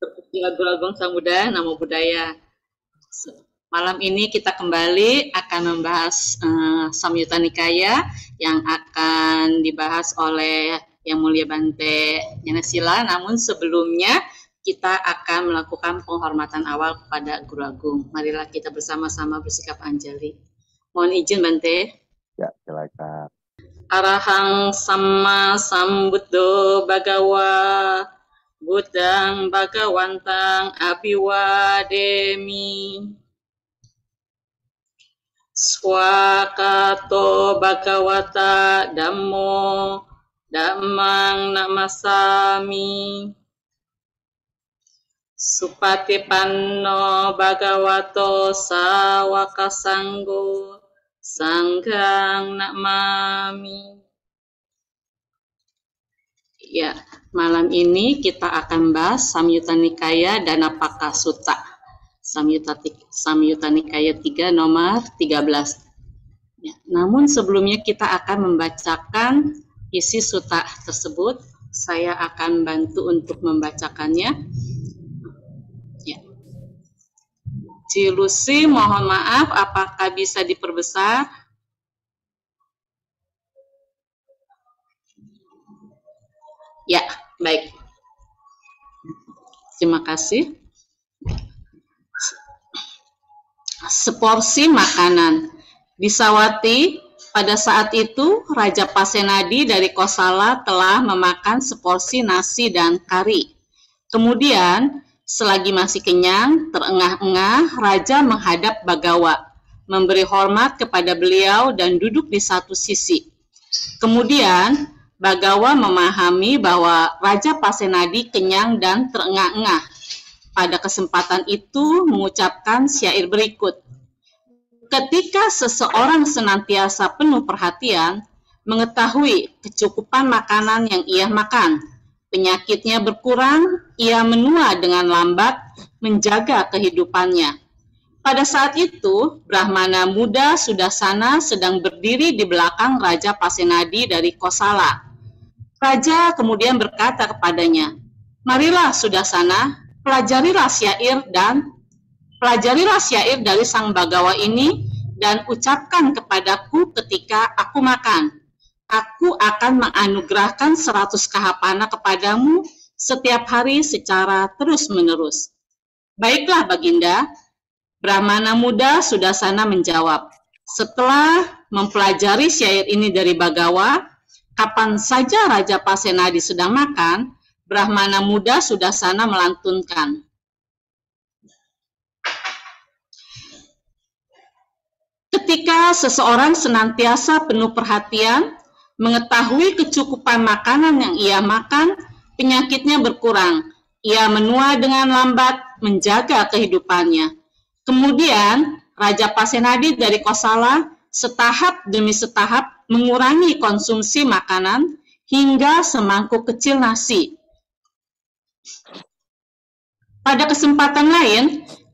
seperti lagu-lagu Muda, nama budaya. Malam ini kita kembali akan membahas uh, Samyutta Nikaya yang akan dibahas oleh Yang Mulia Bante Sila. Namun sebelumnya kita akan melakukan penghormatan awal kepada Guru Agung. Marilah kita bersama-sama bersikap anjali. Mohon izin Bante. Ya, silakan. Arahang sama sambut do bagawa Butang baka wantang api wademi. Swakato bagawata dhammo dhammang namasami. panno bagawato sawakasanggo sanggang namami. Ya, Malam ini kita akan bahas Samyutta Nikaya dan Apakah Sutta. Samyutta, Samyutta Nikaya 3 nomor 13. Ya, namun sebelumnya kita akan membacakan isi sutta tersebut. Saya akan bantu untuk membacakannya. Ya. Cilusi, mohon maaf, apakah bisa diperbesar? Ya, baik. Terima kasih. Seporsi makanan. Disawati pada saat itu Raja Pasenadi dari Kosala telah memakan seporsi nasi dan kari. Kemudian, selagi masih kenyang, terengah-engah, Raja menghadap Bagawa, memberi hormat kepada beliau dan duduk di satu sisi. Kemudian, Bagawa memahami bahwa Raja Pasenadi kenyang dan terengah-engah. Pada kesempatan itu mengucapkan syair berikut. Ketika seseorang senantiasa penuh perhatian, mengetahui kecukupan makanan yang ia makan, penyakitnya berkurang, ia menua dengan lambat, menjaga kehidupannya. Pada saat itu, Brahmana muda sudah sana sedang berdiri di belakang Raja Pasenadi dari Kosala Raja kemudian berkata kepadanya, Marilah sudah sana, pelajarilah syair dan pelajarilah syair dari Sang Bagawa ini dan ucapkan kepadaku ketika aku makan. Aku akan menganugerahkan seratus kahapana kepadamu setiap hari secara terus-menerus. Baiklah Baginda, Brahmana muda sudah sana menjawab. Setelah mempelajari syair ini dari Bagawa, kapan saja Raja Pasenadi sedang makan, Brahmana muda sudah sana melantunkan. Ketika seseorang senantiasa penuh perhatian, mengetahui kecukupan makanan yang ia makan, penyakitnya berkurang. Ia menua dengan lambat, menjaga kehidupannya. Kemudian, Raja Pasenadi dari Kosala setahap demi setahap mengurangi konsumsi makanan hingga semangkuk kecil nasi. Pada kesempatan lain,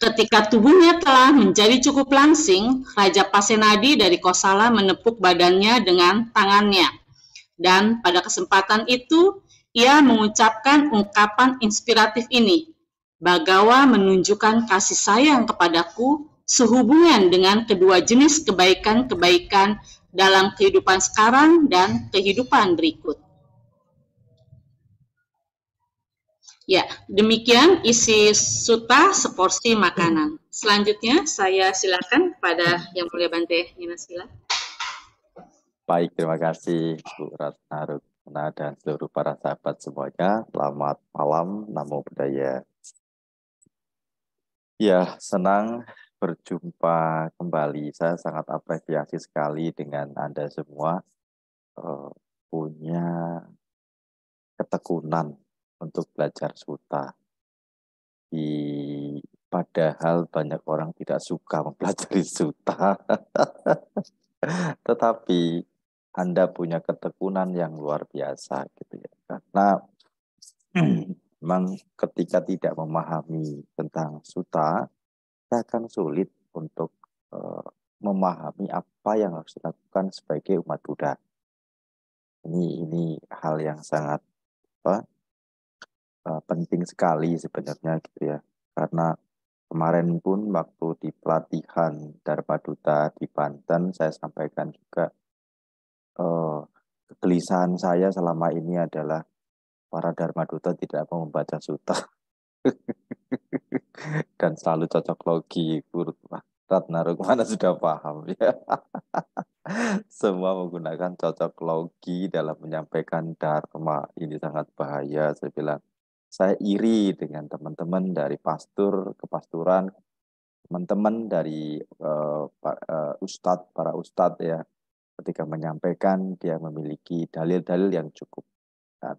ketika tubuhnya telah menjadi cukup langsing, Raja Pasenadi dari Kosala menepuk badannya dengan tangannya. Dan pada kesempatan itu, ia mengucapkan ungkapan inspiratif ini. Bagawa menunjukkan kasih sayang kepadaku sehubungan dengan kedua jenis kebaikan-kebaikan dalam kehidupan sekarang dan kehidupan berikut. Ya, demikian isi suta seporsi makanan. Selanjutnya saya silakan pada Yang Mulia Bante Nina Sila. Baik, terima kasih Bu Ratna Rukna dan seluruh para sahabat semuanya. Selamat malam, namo budaya. Ya, senang berjumpa kembali. Saya sangat apresiasi sekali dengan Anda semua eh, punya ketekunan untuk belajar suta. Di, padahal banyak orang tidak suka mempelajari suta. Tetapi Anda punya ketekunan yang luar biasa gitu ya. Karena memang ketika tidak memahami tentang suta, akan sulit untuk eh, memahami apa yang harus dilakukan sebagai umat Buddha. Ini ini hal yang sangat apa, eh, penting sekali sebenarnya gitu ya. Karena kemarin pun waktu di pelatihan duta di Banten saya sampaikan juga eh, kegelisahan saya selama ini adalah para Dharma Duta tidak mau membaca suta. dan selalu cocok logi menurut naruk mana sudah paham ya. Semua menggunakan cocok logi dalam menyampaikan dharma. Ini sangat bahaya saya bilang. Saya iri dengan teman-teman dari pastur, kepasturan, teman-teman dari uh, eh, uh, eh, ustadz, para ustadz ya. Ketika menyampaikan dia memiliki dalil-dalil yang cukup. Dan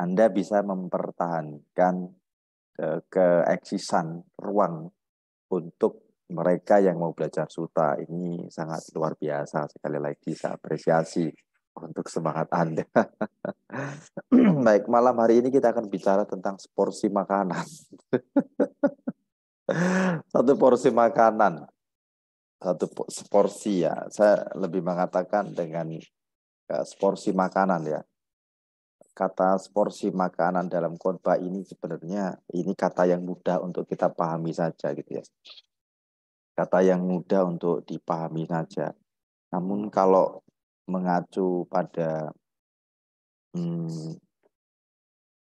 anda bisa mempertahankan Eh, keeksisan ruang untuk mereka yang mau belajar suta ini sangat luar biasa sekali lagi saya apresiasi untuk semangat Anda. Baik, malam hari ini kita akan bicara tentang porsi makanan. Satu porsi makanan. Satu seporsi ya. Saya lebih mengatakan dengan eh, seporsi makanan ya kata porsi makanan dalam khotbah ini sebenarnya ini kata yang mudah untuk kita pahami saja gitu ya. Kata yang mudah untuk dipahami saja. Namun kalau mengacu pada hmm,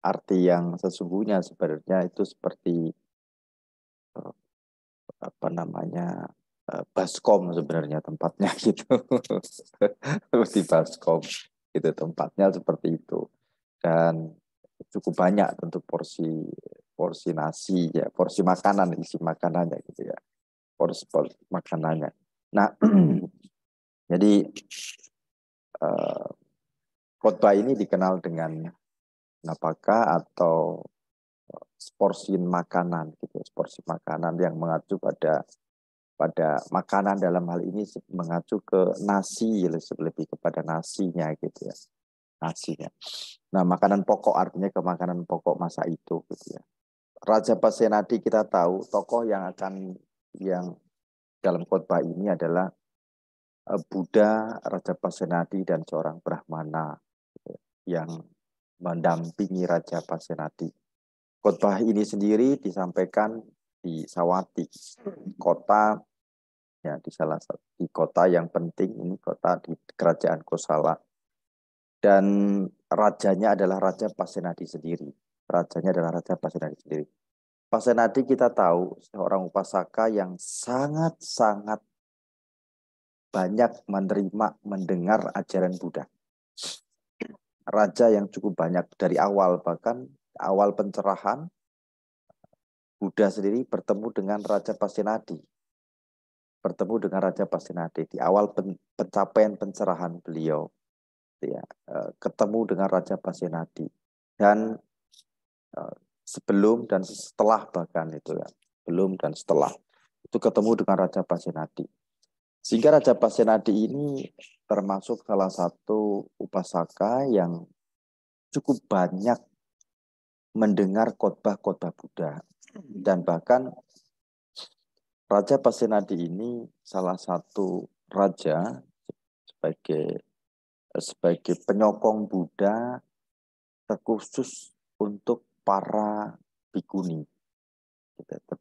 arti yang sesungguhnya sebenarnya itu seperti eh, apa namanya eh, baskom sebenarnya tempatnya gitu seperti baskom itu tempatnya seperti itu dan cukup banyak tentu porsi porsi nasi ya porsi makanan isi makanannya gitu ya porsi, porsi makanannya nah jadi uh, khotbah ini dikenal dengan napaka atau porsi makanan gitu porsi makanan yang mengacu pada pada makanan dalam hal ini mengacu ke nasi lebih kepada nasinya gitu ya nasi ya. Nah, makanan pokok artinya ke makanan pokok masa itu gitu ya. Raja Pasenadi kita tahu tokoh yang akan yang dalam khotbah ini adalah eh, Buddha, Raja Pasenadi dan seorang Brahmana gitu ya, yang mendampingi Raja Pasenadi. Khotbah ini sendiri disampaikan di Sawati, kota ya di salah satu di kota yang penting ini kota di kerajaan Kosala dan rajanya adalah Raja Pasenadi sendiri. Rajanya adalah Raja Pasenadi sendiri. Pasenadi kita tahu seorang upasaka yang sangat-sangat banyak menerima, mendengar ajaran Buddha. Raja yang cukup banyak dari awal bahkan awal pencerahan Buddha sendiri bertemu dengan Raja Pasenadi. Bertemu dengan Raja Pasenadi di awal pencapaian pencerahan beliau Gitu ya eh, ketemu dengan Raja Pasenadi dan eh, sebelum dan setelah bahkan itu ya belum dan setelah itu ketemu dengan Raja Pasenadi sehingga Raja Pasenadi ini termasuk salah satu upasaka yang cukup banyak mendengar khotbah-khotbah Buddha dan bahkan Raja Pasenadi ini salah satu raja sebagai sebagai penyokong Buddha terkhusus untuk para bikuni,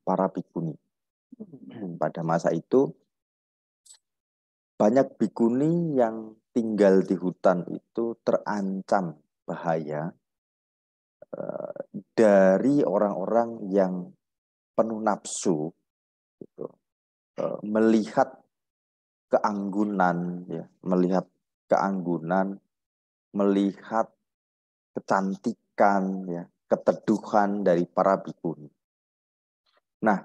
para bikuni. Pada masa itu banyak bikuni yang tinggal di hutan itu terancam bahaya eh, dari orang-orang yang penuh nafsu gitu. eh, melihat keanggunan ya, melihat keanggunan, melihat kecantikan, ya, keteduhan dari para bikuni. Nah,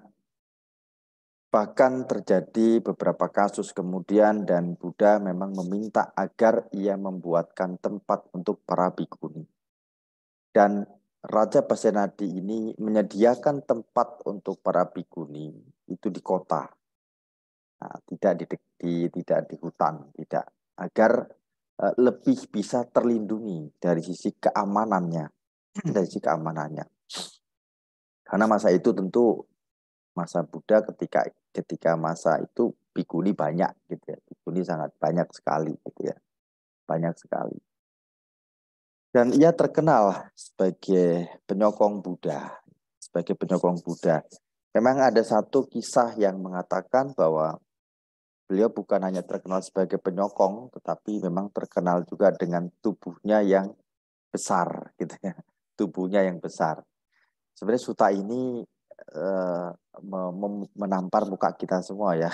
bahkan terjadi beberapa kasus kemudian dan Buddha memang meminta agar ia membuatkan tempat untuk para bikuni. Dan Raja Pasenadi ini menyediakan tempat untuk para bikuni itu di kota. Nah, tidak di, di tidak di hutan, tidak agar eh, lebih bisa terlindungi dari sisi keamanannya, hmm. dari sisi keamanannya. Karena masa itu tentu masa Buddha ketika ketika masa itu bikuni banyak gitu ya, bikuni sangat banyak sekali gitu ya, banyak sekali. Dan ia terkenal sebagai penyokong Buddha, sebagai penyokong Buddha. Memang ada satu kisah yang mengatakan bahwa beliau bukan hanya terkenal sebagai penyokong, tetapi memang terkenal juga dengan tubuhnya yang besar, gitu ya, tubuhnya yang besar. Sebenarnya Suta ini uh, menampar muka kita semua ya.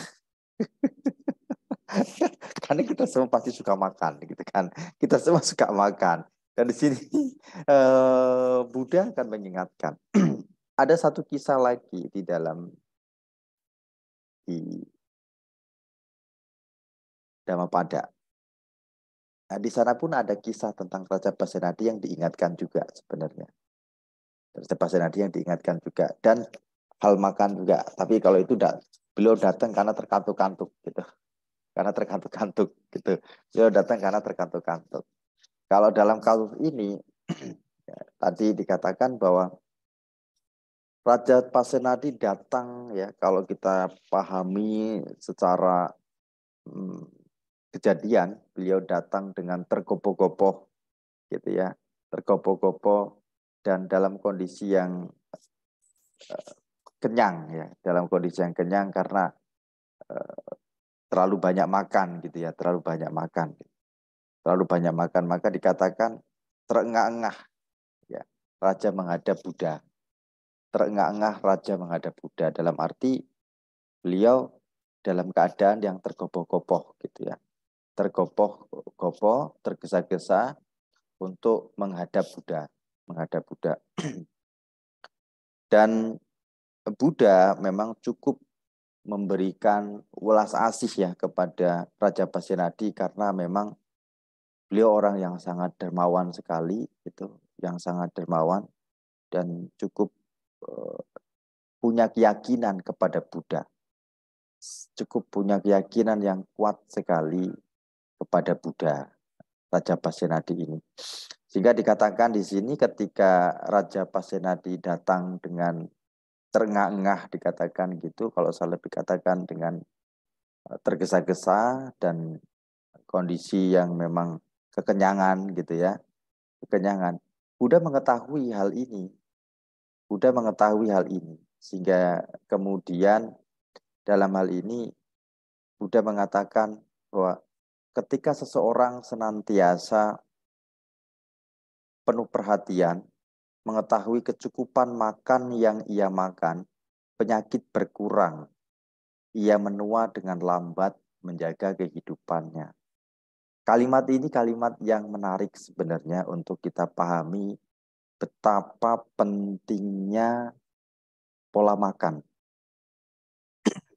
Karena kita semua pasti suka makan, gitu kan? Kita semua suka makan. Dan di sini uh, Buddha akan mengingatkan. Ada satu kisah lagi di dalam di Dhammapada. Nah, di sana pun ada kisah tentang Raja Basenadi yang diingatkan juga sebenarnya. Raja Basenadi yang diingatkan juga. Dan hal makan juga. Tapi kalau itu da beliau datang karena terkantuk-kantuk gitu. Karena terkantuk-kantuk gitu. Beliau datang karena terkantuk-kantuk. Kalau dalam kasus ini, ya, tadi dikatakan bahwa Raja Pasenadi datang ya kalau kita pahami secara hmm, kejadian beliau datang dengan tergopoh-gopoh gitu ya tergopoh-gopoh dan dalam kondisi yang eh, kenyang ya dalam kondisi yang kenyang karena eh, terlalu banyak makan gitu ya terlalu banyak makan terlalu banyak makan maka dikatakan terengah-engah ya raja menghadap Buddha terengah-engah raja menghadap Buddha dalam arti beliau dalam keadaan yang tergopoh-gopoh gitu ya tergopoh-gopoh, tergesa-gesa untuk menghadap Buddha, menghadap Buddha. Dan Buddha memang cukup memberikan welas asih ya kepada Raja Pasenadi karena memang beliau orang yang sangat dermawan sekali itu yang sangat dermawan dan cukup eh, punya keyakinan kepada Buddha cukup punya keyakinan yang kuat sekali kepada Buddha Raja Pasenadi ini. Sehingga dikatakan di sini ketika Raja Pasenadi datang dengan terengah-engah dikatakan gitu, kalau saya lebih katakan dengan eh, tergesa-gesa dan kondisi yang memang kekenyangan gitu ya. Kekenyangan. Buddha mengetahui hal ini. Buddha mengetahui hal ini. Sehingga kemudian dalam hal ini Buddha mengatakan bahwa ketika seseorang senantiasa penuh perhatian, mengetahui kecukupan makan yang ia makan, penyakit berkurang. Ia menua dengan lambat menjaga kehidupannya. Kalimat ini kalimat yang menarik sebenarnya untuk kita pahami betapa pentingnya pola makan.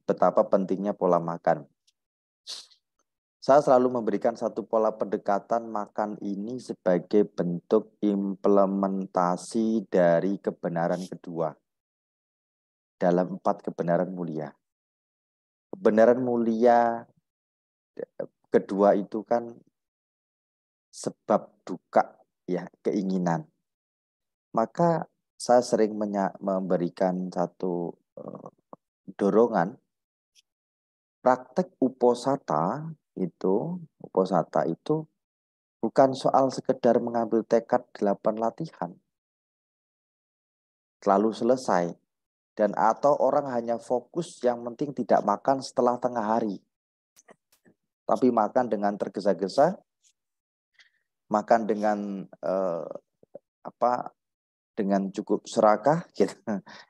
Betapa pentingnya pola makan. Saya selalu memberikan satu pola pendekatan makan ini sebagai bentuk implementasi dari kebenaran kedua dalam empat kebenaran mulia. Kebenaran mulia eh, kedua itu kan sebab duka ya keinginan. Maka saya sering memberikan satu eh, dorongan praktek uposata itu uposata itu bukan soal sekedar mengambil tekad delapan latihan lalu selesai dan atau orang hanya fokus yang penting tidak makan setelah tengah hari tapi makan dengan tergesa-gesa makan dengan eh, apa dengan cukup serakah gitu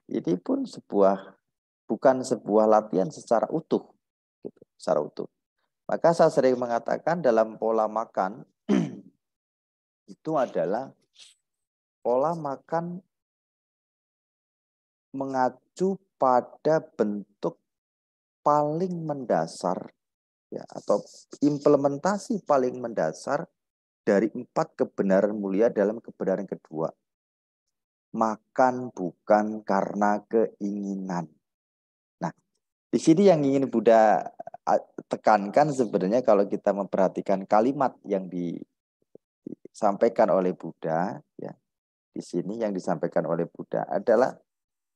ini pun sebuah bukan sebuah latihan secara utuh gitu, secara utuh maka saya sering mengatakan dalam pola makan itu adalah pola makan mengacu pada bentuk paling mendasar ya atau implementasi paling mendasar dari empat kebenaran mulia dalam kebenaran kedua. Makan bukan karena keinginan. Nah, di sini yang ingin Buddha tekankan sebenarnya kalau kita memperhatikan kalimat yang disampaikan oleh Buddha ya di sini yang disampaikan oleh Buddha adalah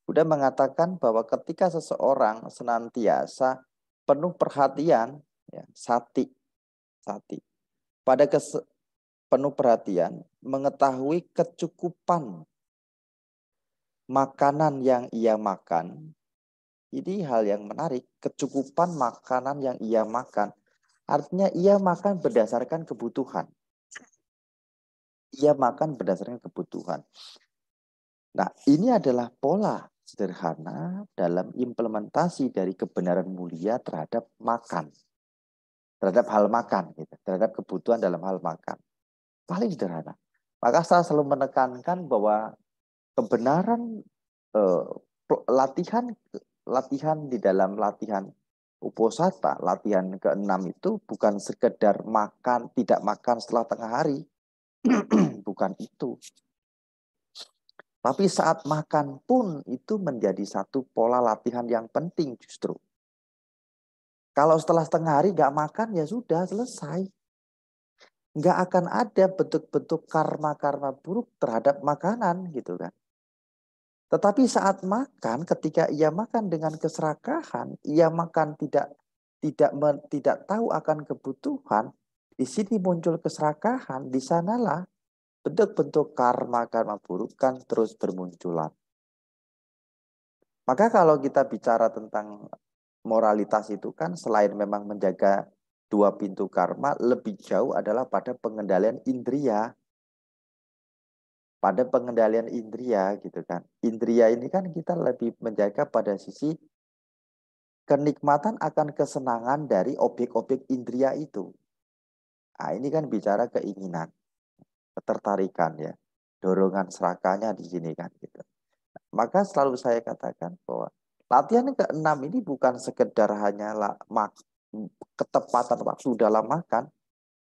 Buddha mengatakan bahwa ketika seseorang senantiasa penuh perhatian ya, sati sati pada kes, penuh perhatian mengetahui kecukupan makanan yang ia makan ini hal yang menarik, kecukupan makanan yang ia makan. Artinya ia makan berdasarkan kebutuhan. Ia makan berdasarkan kebutuhan. Nah, ini adalah pola sederhana dalam implementasi dari kebenaran mulia terhadap makan. Terhadap hal makan, gitu. terhadap kebutuhan dalam hal makan. Paling sederhana. Maka saya selalu menekankan bahwa kebenaran eh, latihan latihan di dalam latihan uposata, latihan keenam itu bukan sekedar makan, tidak makan setelah tengah hari. bukan itu. Tapi saat makan pun itu menjadi satu pola latihan yang penting justru. Kalau setelah setengah hari nggak makan ya sudah selesai. Nggak akan ada bentuk-bentuk karma-karma buruk terhadap makanan gitu kan. Tetapi saat makan, ketika ia makan dengan keserakahan, ia makan tidak tidak men, tidak tahu akan kebutuhan, di sini muncul keserakahan, di sanalah bentuk-bentuk karma-karma buruk kan terus bermunculan. Maka kalau kita bicara tentang moralitas itu kan selain memang menjaga dua pintu karma, lebih jauh adalah pada pengendalian indria pada pengendalian indria gitu kan. Indria ini kan kita lebih menjaga pada sisi kenikmatan akan kesenangan dari objek-objek indria itu. Nah, ini kan bicara keinginan, ketertarikan ya, dorongan serakanya di sini kan gitu. Maka selalu saya katakan bahwa latihan keenam ini bukan sekedar hanya ketepatan waktu dalam makan,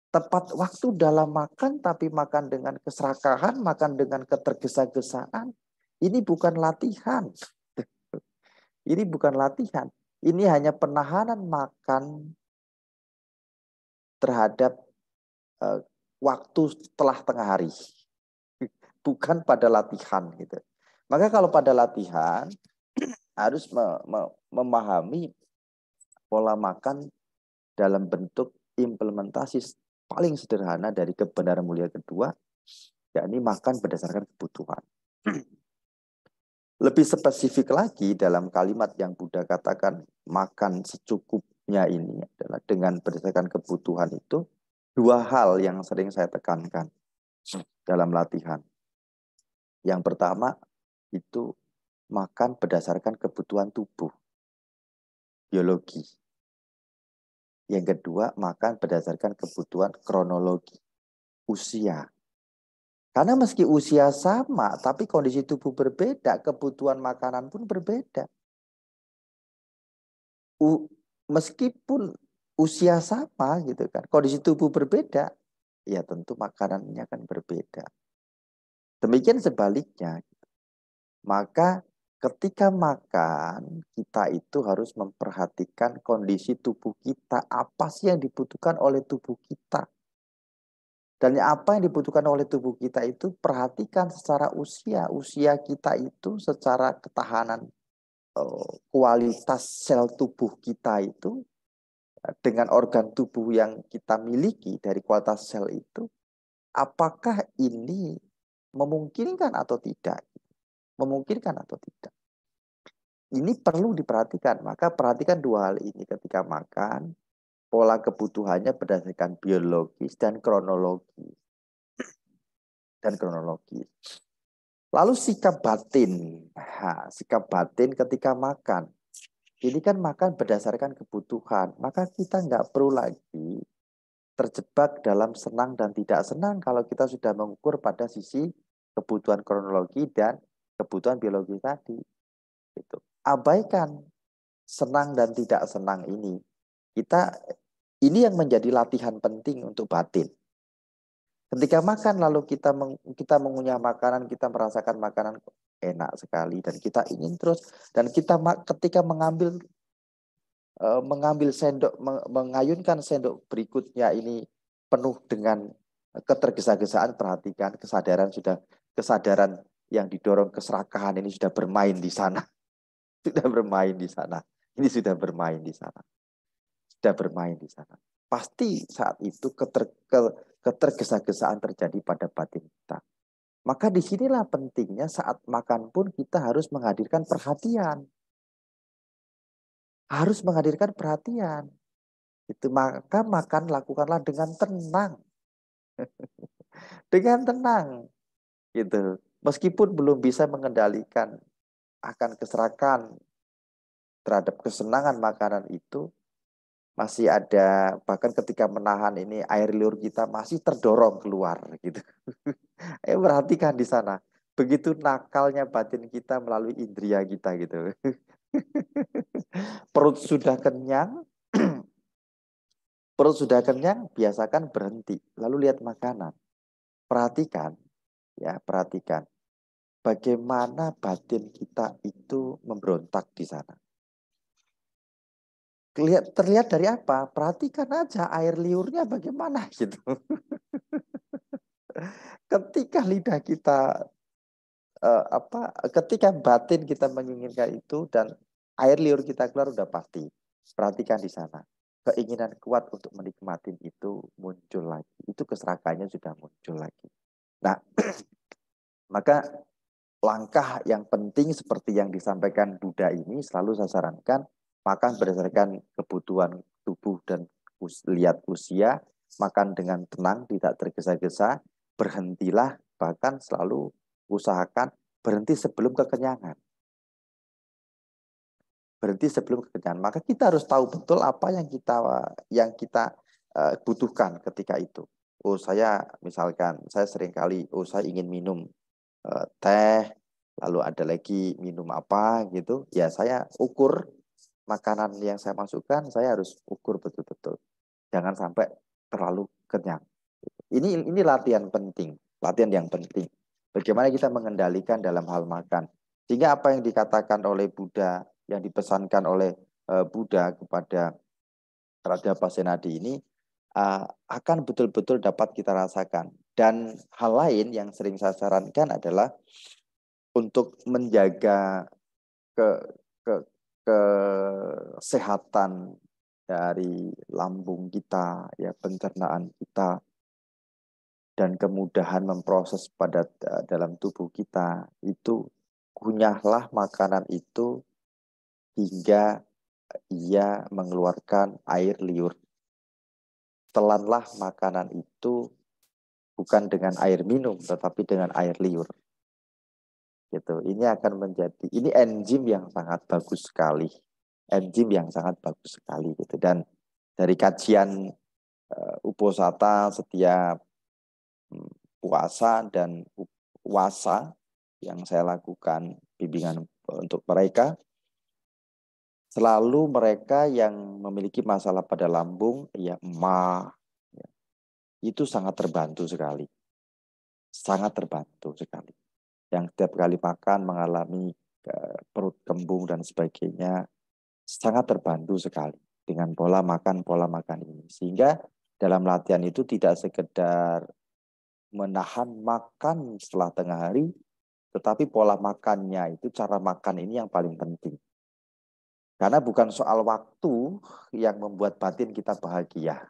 tepat waktu dalam makan, tapi makan dengan keserakahan, makan dengan ketergesa-gesaan. Ini bukan latihan. Ini bukan latihan. Ini hanya penahanan makan terhadap eh, waktu setelah tengah hari. Bukan pada latihan gitu. Maka kalau pada latihan harus memahami pola makan dalam bentuk implementasi paling sederhana dari kebenaran mulia kedua, yakni makan berdasarkan kebutuhan. Lebih spesifik lagi dalam kalimat yang Buddha katakan makan secukupnya ini adalah dengan berdasarkan kebutuhan itu dua hal yang sering saya tekankan dalam latihan. Yang pertama itu makan berdasarkan kebutuhan tubuh biologi. Yang kedua, makan berdasarkan kebutuhan kronologi, usia. Karena meski usia sama, tapi kondisi tubuh berbeda, kebutuhan makanan pun berbeda. U, meskipun usia sama gitu kan, kondisi tubuh berbeda, ya tentu makanannya akan berbeda. Demikian sebaliknya. Maka ketika makan kita itu harus memperhatikan kondisi tubuh kita apa sih yang dibutuhkan oleh tubuh kita dan apa yang dibutuhkan oleh tubuh kita itu perhatikan secara usia usia kita itu secara ketahanan eh, kualitas sel tubuh kita itu dengan organ tubuh yang kita miliki dari kualitas sel itu apakah ini memungkinkan atau tidak memungkinkan atau tidak. Ini perlu diperhatikan. Maka perhatikan dua hal ini ketika makan, pola kebutuhannya berdasarkan biologis dan kronologi. Dan kronologi. Lalu sikap batin. Ha, sikap batin ketika makan. Ini kan makan berdasarkan kebutuhan. Maka kita nggak perlu lagi terjebak dalam senang dan tidak senang kalau kita sudah mengukur pada sisi kebutuhan kronologi dan kebutuhan biologi tadi. Itu. Abaikan senang dan tidak senang ini. Kita ini yang menjadi latihan penting untuk batin. Ketika makan lalu kita meng, kita mengunyah makanan, kita merasakan makanan enak sekali dan kita ingin terus dan kita ketika mengambil eh, mengambil sendok mengayunkan sendok berikutnya ini penuh dengan ketergesa-gesaan perhatikan kesadaran sudah kesadaran yang didorong keserakahan ini sudah bermain di sana. Sudah bermain di sana. Ini sudah bermain di sana. Sudah bermain di sana. Pasti saat itu keter, ketergesa-gesaan terjadi pada batin kita. Maka disinilah pentingnya saat makan pun kita harus menghadirkan perhatian. Harus menghadirkan perhatian. Itu maka makan lakukanlah dengan tenang. dengan tenang. Gitu meskipun belum bisa mengendalikan akan keserakan terhadap kesenangan makanan itu, masih ada bahkan ketika menahan ini air liur kita masih terdorong keluar gitu. Eh perhatikan di sana. Begitu nakalnya batin kita melalui indria kita gitu. perut sudah kenyang, perut sudah kenyang, biasakan berhenti. Lalu lihat makanan. Perhatikan Ya, perhatikan. Bagaimana batin kita itu memberontak di sana. Terlihat, terlihat dari apa? Perhatikan aja air liurnya bagaimana gitu. ketika lidah kita eh, apa? Ketika batin kita menginginkan itu dan air liur kita keluar udah pasti. Perhatikan di sana keinginan kuat untuk menikmati itu muncul lagi. Itu keserakannya sudah muncul lagi. Nah, maka langkah yang penting seperti yang disampaikan Buddha ini selalu saya sarankan makan berdasarkan kebutuhan tubuh dan us lihat usia, makan dengan tenang, tidak tergesa-gesa, berhentilah bahkan selalu usahakan berhenti sebelum kekenyangan. Berhenti sebelum kekenyangan. Maka kita harus tahu betul apa yang kita yang kita eh, butuhkan ketika itu oh saya misalkan saya sering kali oh saya ingin minum eh, teh lalu ada lagi minum apa gitu ya saya ukur makanan yang saya masukkan saya harus ukur betul-betul jangan sampai terlalu kenyang ini ini latihan penting latihan yang penting bagaimana kita mengendalikan dalam hal makan sehingga apa yang dikatakan oleh Buddha yang dipesankan oleh eh, Buddha kepada Raja Pasenadi ini uh, akan betul-betul dapat kita rasakan. Dan hal lain yang sering saya sarankan adalah untuk menjaga ke, ke, kesehatan dari lambung kita, ya pencernaan kita, dan kemudahan memproses pada eh, dalam tubuh kita itu kunyahlah makanan itu hingga ia mengeluarkan air liur telanlah makanan itu bukan dengan air minum tetapi dengan air liur. Gitu. Ini akan menjadi ini enzim yang sangat bagus sekali. Enzim yang sangat bagus sekali gitu dan dari kajian uh, uposata setiap hmm, puasa dan puasa yang saya lakukan bimbingan eh, untuk mereka Selalu mereka yang memiliki masalah pada lambung, ya ma, ya, itu sangat terbantu sekali. Sangat terbantu sekali. Yang setiap kali makan mengalami perut kembung dan sebagainya, sangat terbantu sekali dengan pola makan pola makan ini sehingga dalam latihan itu tidak sekedar menahan makan setelah tengah hari tetapi pola makannya itu cara makan ini yang paling penting karena bukan soal waktu yang membuat batin kita bahagia.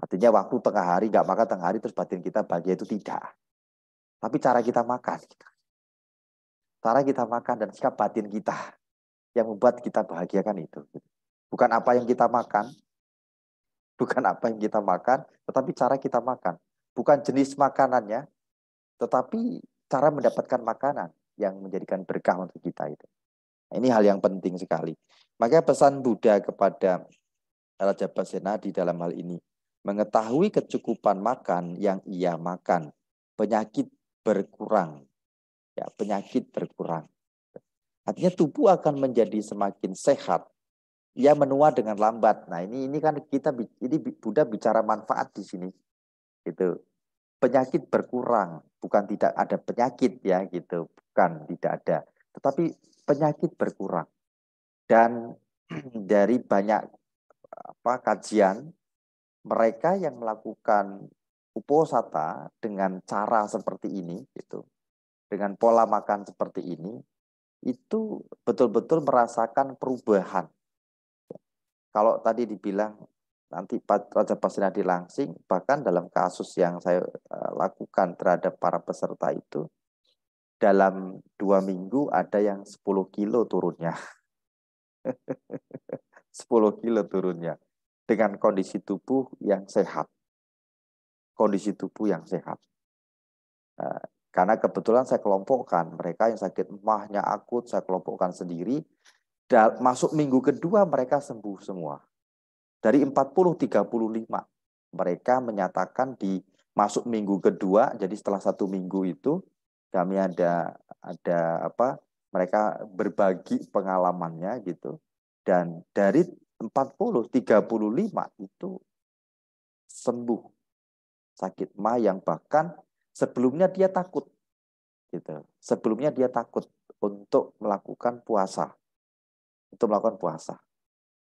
Artinya waktu tengah hari, nggak makan tengah hari, terus batin kita bahagia itu tidak. Tapi cara kita makan. Cara kita makan dan sikap batin kita yang membuat kita bahagia kan itu. Bukan apa yang kita makan, bukan apa yang kita makan, tetapi cara kita makan. Bukan jenis makanannya, tetapi cara mendapatkan makanan yang menjadikan berkah untuk kita itu. Nah, ini hal yang penting sekali. Maka pesan Buddha kepada Raja Basena di dalam hal ini, mengetahui kecukupan makan yang ia makan, penyakit berkurang. Ya, penyakit berkurang. Artinya tubuh akan menjadi semakin sehat. Ia menua dengan lambat. Nah, ini ini kan kita ini Buddha bicara manfaat di sini. Gitu. Penyakit berkurang, bukan tidak ada penyakit ya gitu, bukan tidak ada. Tetapi penyakit berkurang. Dan dari banyak apa, kajian, mereka yang melakukan uposata dengan cara seperti ini, gitu, dengan pola makan seperti ini, itu betul-betul merasakan perubahan. Kalau tadi dibilang nanti Raja Pasinadi langsing, bahkan dalam kasus yang saya eh, lakukan terhadap para peserta itu, dalam dua minggu ada yang 10 kilo turunnya. 10 kilo turunnya. Dengan kondisi tubuh yang sehat. Kondisi tubuh yang sehat. Nah, karena kebetulan saya kelompokkan. Mereka yang sakit emahnya akut, saya kelompokkan sendiri. masuk minggu kedua mereka sembuh semua. Dari 40-35 mereka menyatakan di masuk minggu kedua, jadi setelah satu minggu itu kami ada ada apa mereka berbagi pengalamannya gitu dan dari 40 35 itu sembuh sakit ma yang bahkan sebelumnya dia takut gitu sebelumnya dia takut untuk melakukan puasa untuk melakukan puasa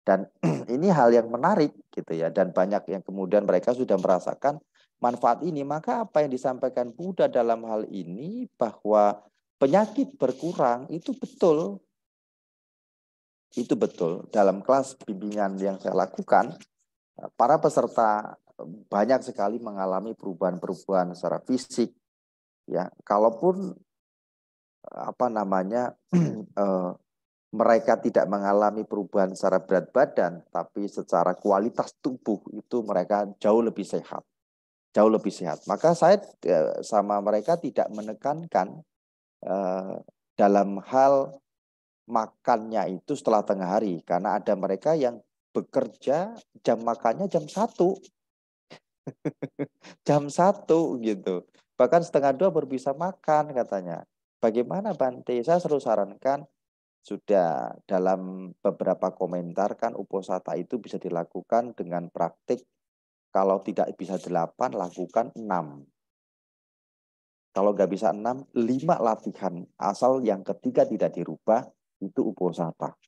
dan ini hal yang menarik gitu ya dan banyak yang kemudian mereka sudah merasakan manfaat ini, maka apa yang disampaikan Buddha dalam hal ini bahwa penyakit berkurang itu betul. Itu betul. Dalam kelas bimbingan yang saya lakukan, para peserta banyak sekali mengalami perubahan-perubahan secara fisik. Ya, kalaupun apa namanya eh, mereka tidak mengalami perubahan secara berat badan, tapi secara kualitas tubuh itu mereka jauh lebih sehat jauh lebih sehat. Maka saya eh, sama mereka tidak menekankan eh, dalam hal makannya itu setelah tengah hari karena ada mereka yang bekerja jam makannya jam satu jam satu gitu bahkan setengah dua baru bisa makan katanya bagaimana Bante saya selalu sarankan sudah dalam beberapa komentar kan uposata itu bisa dilakukan dengan praktik kalau tidak bisa 8, lakukan 6. Kalau nggak bisa 6, 5 latihan. Asal yang ketiga tidak dirubah, itu uposata.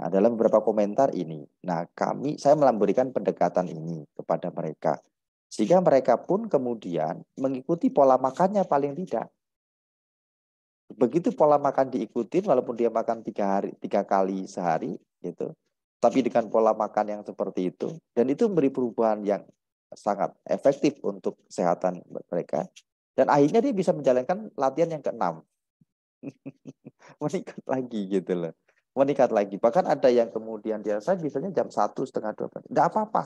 Nah, dalam beberapa komentar ini, nah kami saya melampirkan pendekatan ini kepada mereka. Sehingga mereka pun kemudian mengikuti pola makannya paling tidak. Begitu pola makan diikutin, walaupun dia makan tiga, hari, tiga kali sehari, gitu, tapi dengan pola makan yang seperti itu dan itu memberi perubahan yang sangat efektif untuk kesehatan mereka dan akhirnya dia bisa menjalankan latihan yang keenam meningkat lagi gitu loh meningkat lagi bahkan ada yang kemudian dia saya biasanya jam satu setengah dua belas, tidak apa-apa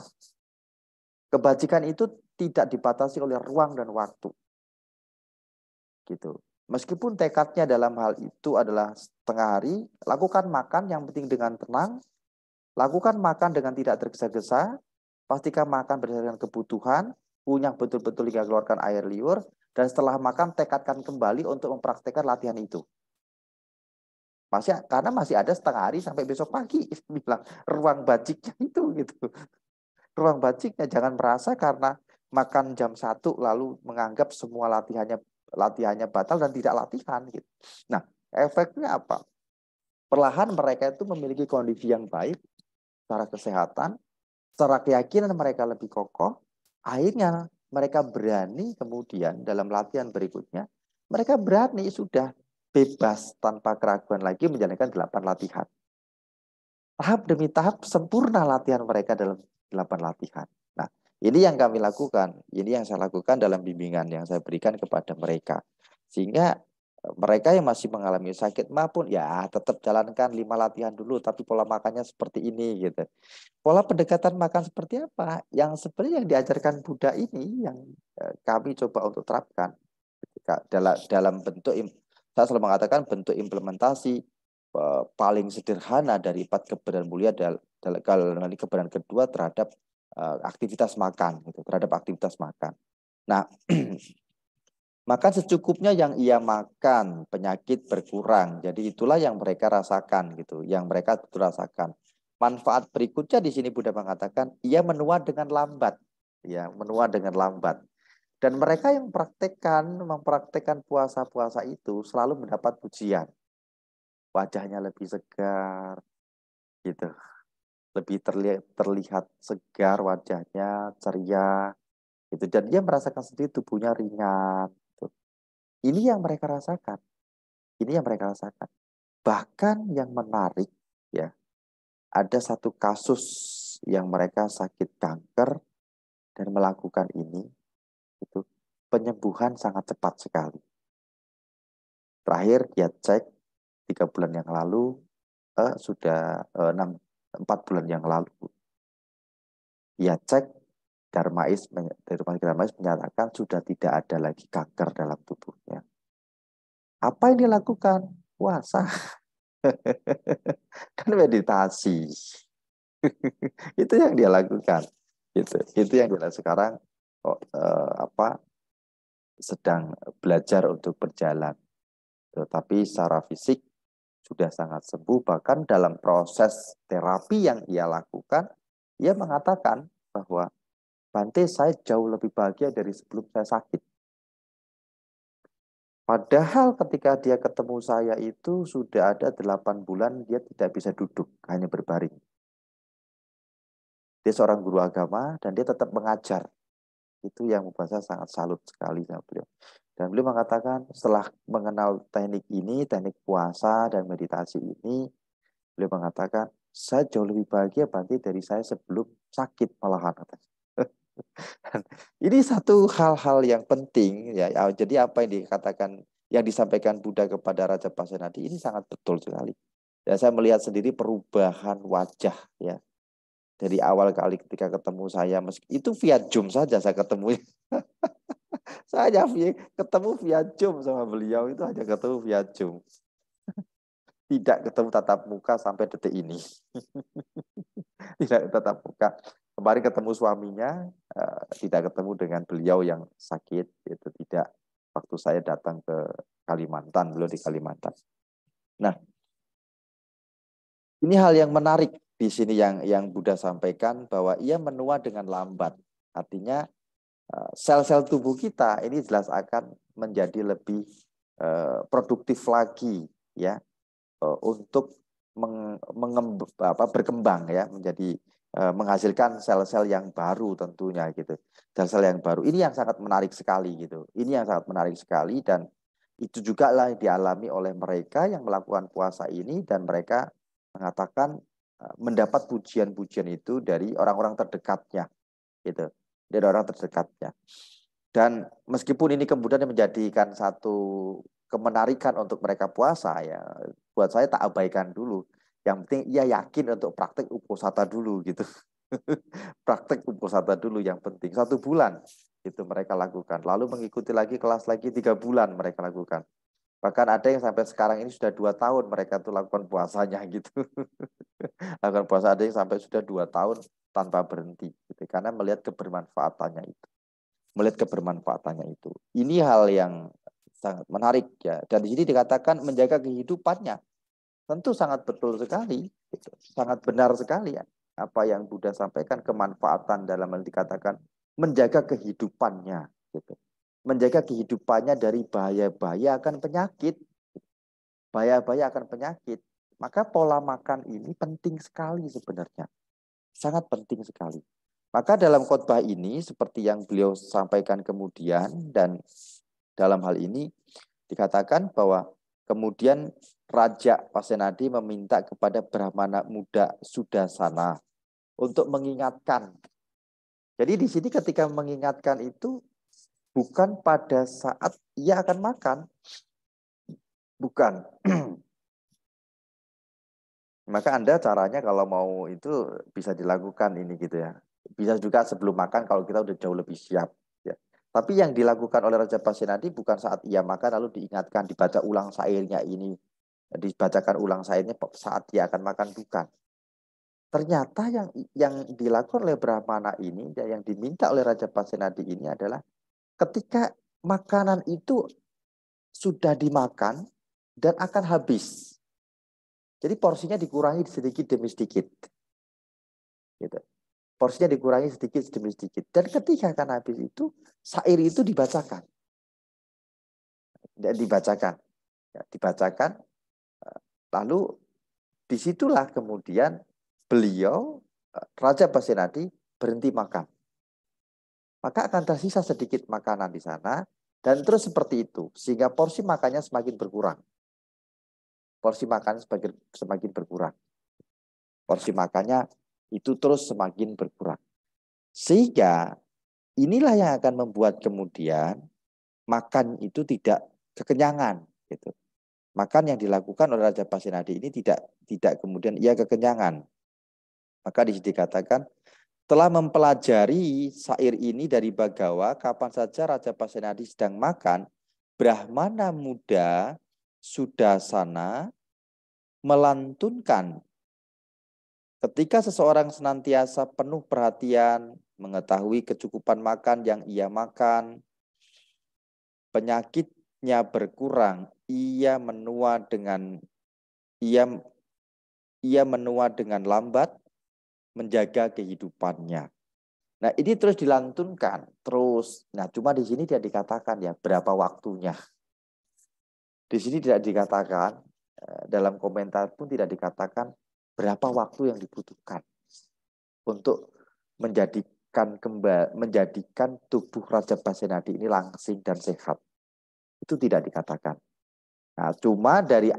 kebajikan itu tidak dibatasi oleh ruang dan waktu gitu meskipun tekadnya dalam hal itu adalah setengah hari lakukan makan yang penting dengan tenang Lakukan makan dengan tidak tergesa-gesa, pastikan makan berdasarkan kebutuhan, Punya betul-betul hingga keluarkan air liur, dan setelah makan tekadkan kembali untuk mempraktekkan latihan itu. Masih, karena masih ada setengah hari sampai besok pagi, bilang ruang bajiknya itu gitu. Ruang bajiknya jangan merasa karena makan jam satu lalu menganggap semua latihannya latihannya batal dan tidak latihan gitu. Nah, efeknya apa? Perlahan mereka itu memiliki kondisi yang baik secara kesehatan, secara keyakinan mereka lebih kokoh, akhirnya mereka berani kemudian dalam latihan berikutnya, mereka berani sudah bebas tanpa keraguan lagi menjalankan delapan latihan. Tahap demi tahap sempurna latihan mereka dalam delapan latihan. Nah, ini yang kami lakukan, ini yang saya lakukan dalam bimbingan yang saya berikan kepada mereka. Sehingga mereka yang masih mengalami sakit ma pun ya tetap jalankan lima latihan dulu tapi pola makannya seperti ini gitu. Pola pendekatan makan seperti apa yang sebenarnya yang diajarkan Buddha ini yang eh, kami coba untuk terapkan dalam dalam bentuk saya selalu mengatakan bentuk implementasi eh, paling sederhana dari empat kebenaran mulia dalam kebenaran kedua terhadap eh, aktivitas makan gitu terhadap aktivitas makan. Nah Makan secukupnya yang ia makan, penyakit berkurang. Jadi itulah yang mereka rasakan gitu, yang mereka betul rasakan. Manfaat berikutnya di sini Buddha mengatakan ia menua dengan lambat, ya menua dengan lambat. Dan mereka yang praktekkan, mempraktekkan puasa-puasa itu selalu mendapat pujian. Wajahnya lebih segar, gitu. Lebih terlihat, terlihat segar wajahnya, ceria, gitu dan dia merasakan sendiri tubuhnya ringan ini yang mereka rasakan. Ini yang mereka rasakan. Bahkan yang menarik ya, ada satu kasus yang mereka sakit kanker dan melakukan ini itu penyembuhan sangat cepat sekali. Terakhir dia cek tiga bulan yang lalu eh, sudah eh, enam empat bulan yang lalu. Dia cek Darmais dari rumah Darmais menyatakan sudah tidak ada lagi kanker dalam tubuhnya. Apa yang dilakukan? Puasa dan meditasi. itu yang dia lakukan. Itu itu yang dia sekarang oh, eh, apa sedang belajar untuk berjalan. Tetapi secara fisik sudah sangat sembuh bahkan dalam proses terapi yang ia lakukan ia mengatakan bahwa Bante, saya jauh lebih bahagia dari sebelum saya sakit. Padahal ketika dia ketemu saya itu sudah ada delapan bulan dia tidak bisa duduk, hanya berbaring. Dia seorang guru agama dan dia tetap mengajar. Itu yang membuat saya sangat salut sekali sama beliau. Dan beliau mengatakan setelah mengenal teknik ini, teknik puasa dan meditasi ini, beliau mengatakan, saya jauh lebih bahagia Banti dari saya sebelum sakit malahan. Katanya. Ini satu hal-hal yang penting ya, ya. Jadi apa yang dikatakan yang disampaikan Buddha kepada Raja Pasenadi ini sangat betul sekali. Dan saya melihat sendiri perubahan wajah ya. Dari awal kali ketika ketemu saya meski itu via Zoom saja saya ketemu. saya via, ketemu via Zoom sama beliau itu hanya ketemu via Zoom. Tidak ketemu tatap muka sampai detik ini. Tidak tatap muka kemarin ketemu suaminya eh, tidak ketemu dengan beliau yang sakit itu tidak waktu saya datang ke Kalimantan beliau di Kalimantan nah ini hal yang menarik di sini yang yang Buddha sampaikan bahwa ia menua dengan lambat artinya eh, sel-sel tubuh kita ini jelas akan menjadi lebih eh, produktif lagi ya untuk mengembang berkembang ya menjadi Eh, menghasilkan sel-sel yang baru tentunya gitu. Sel-sel yang baru. Ini yang sangat menarik sekali gitu. Ini yang sangat menarik sekali dan itu juga lah yang dialami oleh mereka yang melakukan puasa ini dan mereka mengatakan eh, mendapat pujian-pujian itu dari orang-orang terdekatnya gitu. Dari orang terdekatnya. Dan meskipun ini kemudian menjadikan satu kemenarikan untuk mereka puasa ya, buat saya tak abaikan dulu yang penting ia yakin untuk praktek uposata dulu gitu. praktek uposata dulu yang penting. Satu bulan itu mereka lakukan. Lalu mengikuti lagi kelas lagi tiga bulan mereka lakukan. Bahkan ada yang sampai sekarang ini sudah dua tahun mereka tuh lakukan puasanya gitu. lakukan puasa ada yang sampai sudah dua tahun tanpa berhenti. Gitu. Karena melihat kebermanfaatannya itu. Melihat kebermanfaatannya itu. Ini hal yang sangat menarik ya. Dan di sini dikatakan menjaga kehidupannya Tentu sangat betul sekali, gitu. sangat benar sekali ya. apa yang Buddha sampaikan kemanfaatan dalam hal dikatakan menjaga kehidupannya, gitu. menjaga kehidupannya dari bahaya-bahaya akan penyakit, bahaya-bahaya akan penyakit. Maka pola makan ini penting sekali sebenarnya, sangat penting sekali. Maka dalam khotbah ini seperti yang beliau sampaikan kemudian dan dalam hal ini dikatakan bahwa kemudian Raja Pasenadi meminta kepada Brahmana muda Sudasana untuk mengingatkan. Jadi di sini ketika mengingatkan itu bukan pada saat ia akan makan. Bukan. Maka Anda caranya kalau mau itu bisa dilakukan ini gitu ya. Bisa juga sebelum makan kalau kita udah jauh lebih siap. Ya. Tapi yang dilakukan oleh Raja Pasenadi bukan saat ia makan lalu diingatkan, dibaca ulang sairnya ini, dibacakan ulang saatnya saat dia akan makan bukan. Ternyata yang yang dilakukan oleh Brahmana ini yang diminta oleh Raja Pasenadi ini adalah ketika makanan itu sudah dimakan dan akan habis. Jadi porsinya dikurangi sedikit demi sedikit. Gitu. Porsinya dikurangi sedikit demi sedikit. Dan ketika akan habis itu, sair itu dibacakan. Dan dibacakan. Ya, dibacakan Lalu disitulah kemudian beliau, eh, Raja Basenadi berhenti makan. Maka akan tersisa sedikit makanan di sana, dan terus seperti itu, sehingga porsi makannya semakin berkurang. Porsi makan semakin, semakin berkurang. Porsi makannya itu terus semakin berkurang. Sehingga inilah yang akan membuat kemudian makan itu tidak kekenyangan gitu. Makan yang dilakukan oleh Raja Pasenadi ini tidak tidak kemudian ia kekenyangan. Maka di sini dikatakan telah mempelajari sair ini dari Bagawa kapan saja Raja Pasenadi sedang makan, Brahmana muda sudah sana melantunkan Ketika seseorang senantiasa penuh perhatian, mengetahui kecukupan makan yang ia makan, penyakit nya berkurang, ia menua dengan ia ia menua dengan lambat menjaga kehidupannya. Nah, ini terus dilantunkan terus. Nah, cuma di sini tidak dikatakan ya berapa waktunya. Di sini tidak dikatakan eh, dalam komentar pun tidak dikatakan berapa waktu yang dibutuhkan untuk menjadikan kembali menjadikan tubuh Raja Basenadi ini langsing dan sehat itu tidak dikatakan. Nah, cuma dari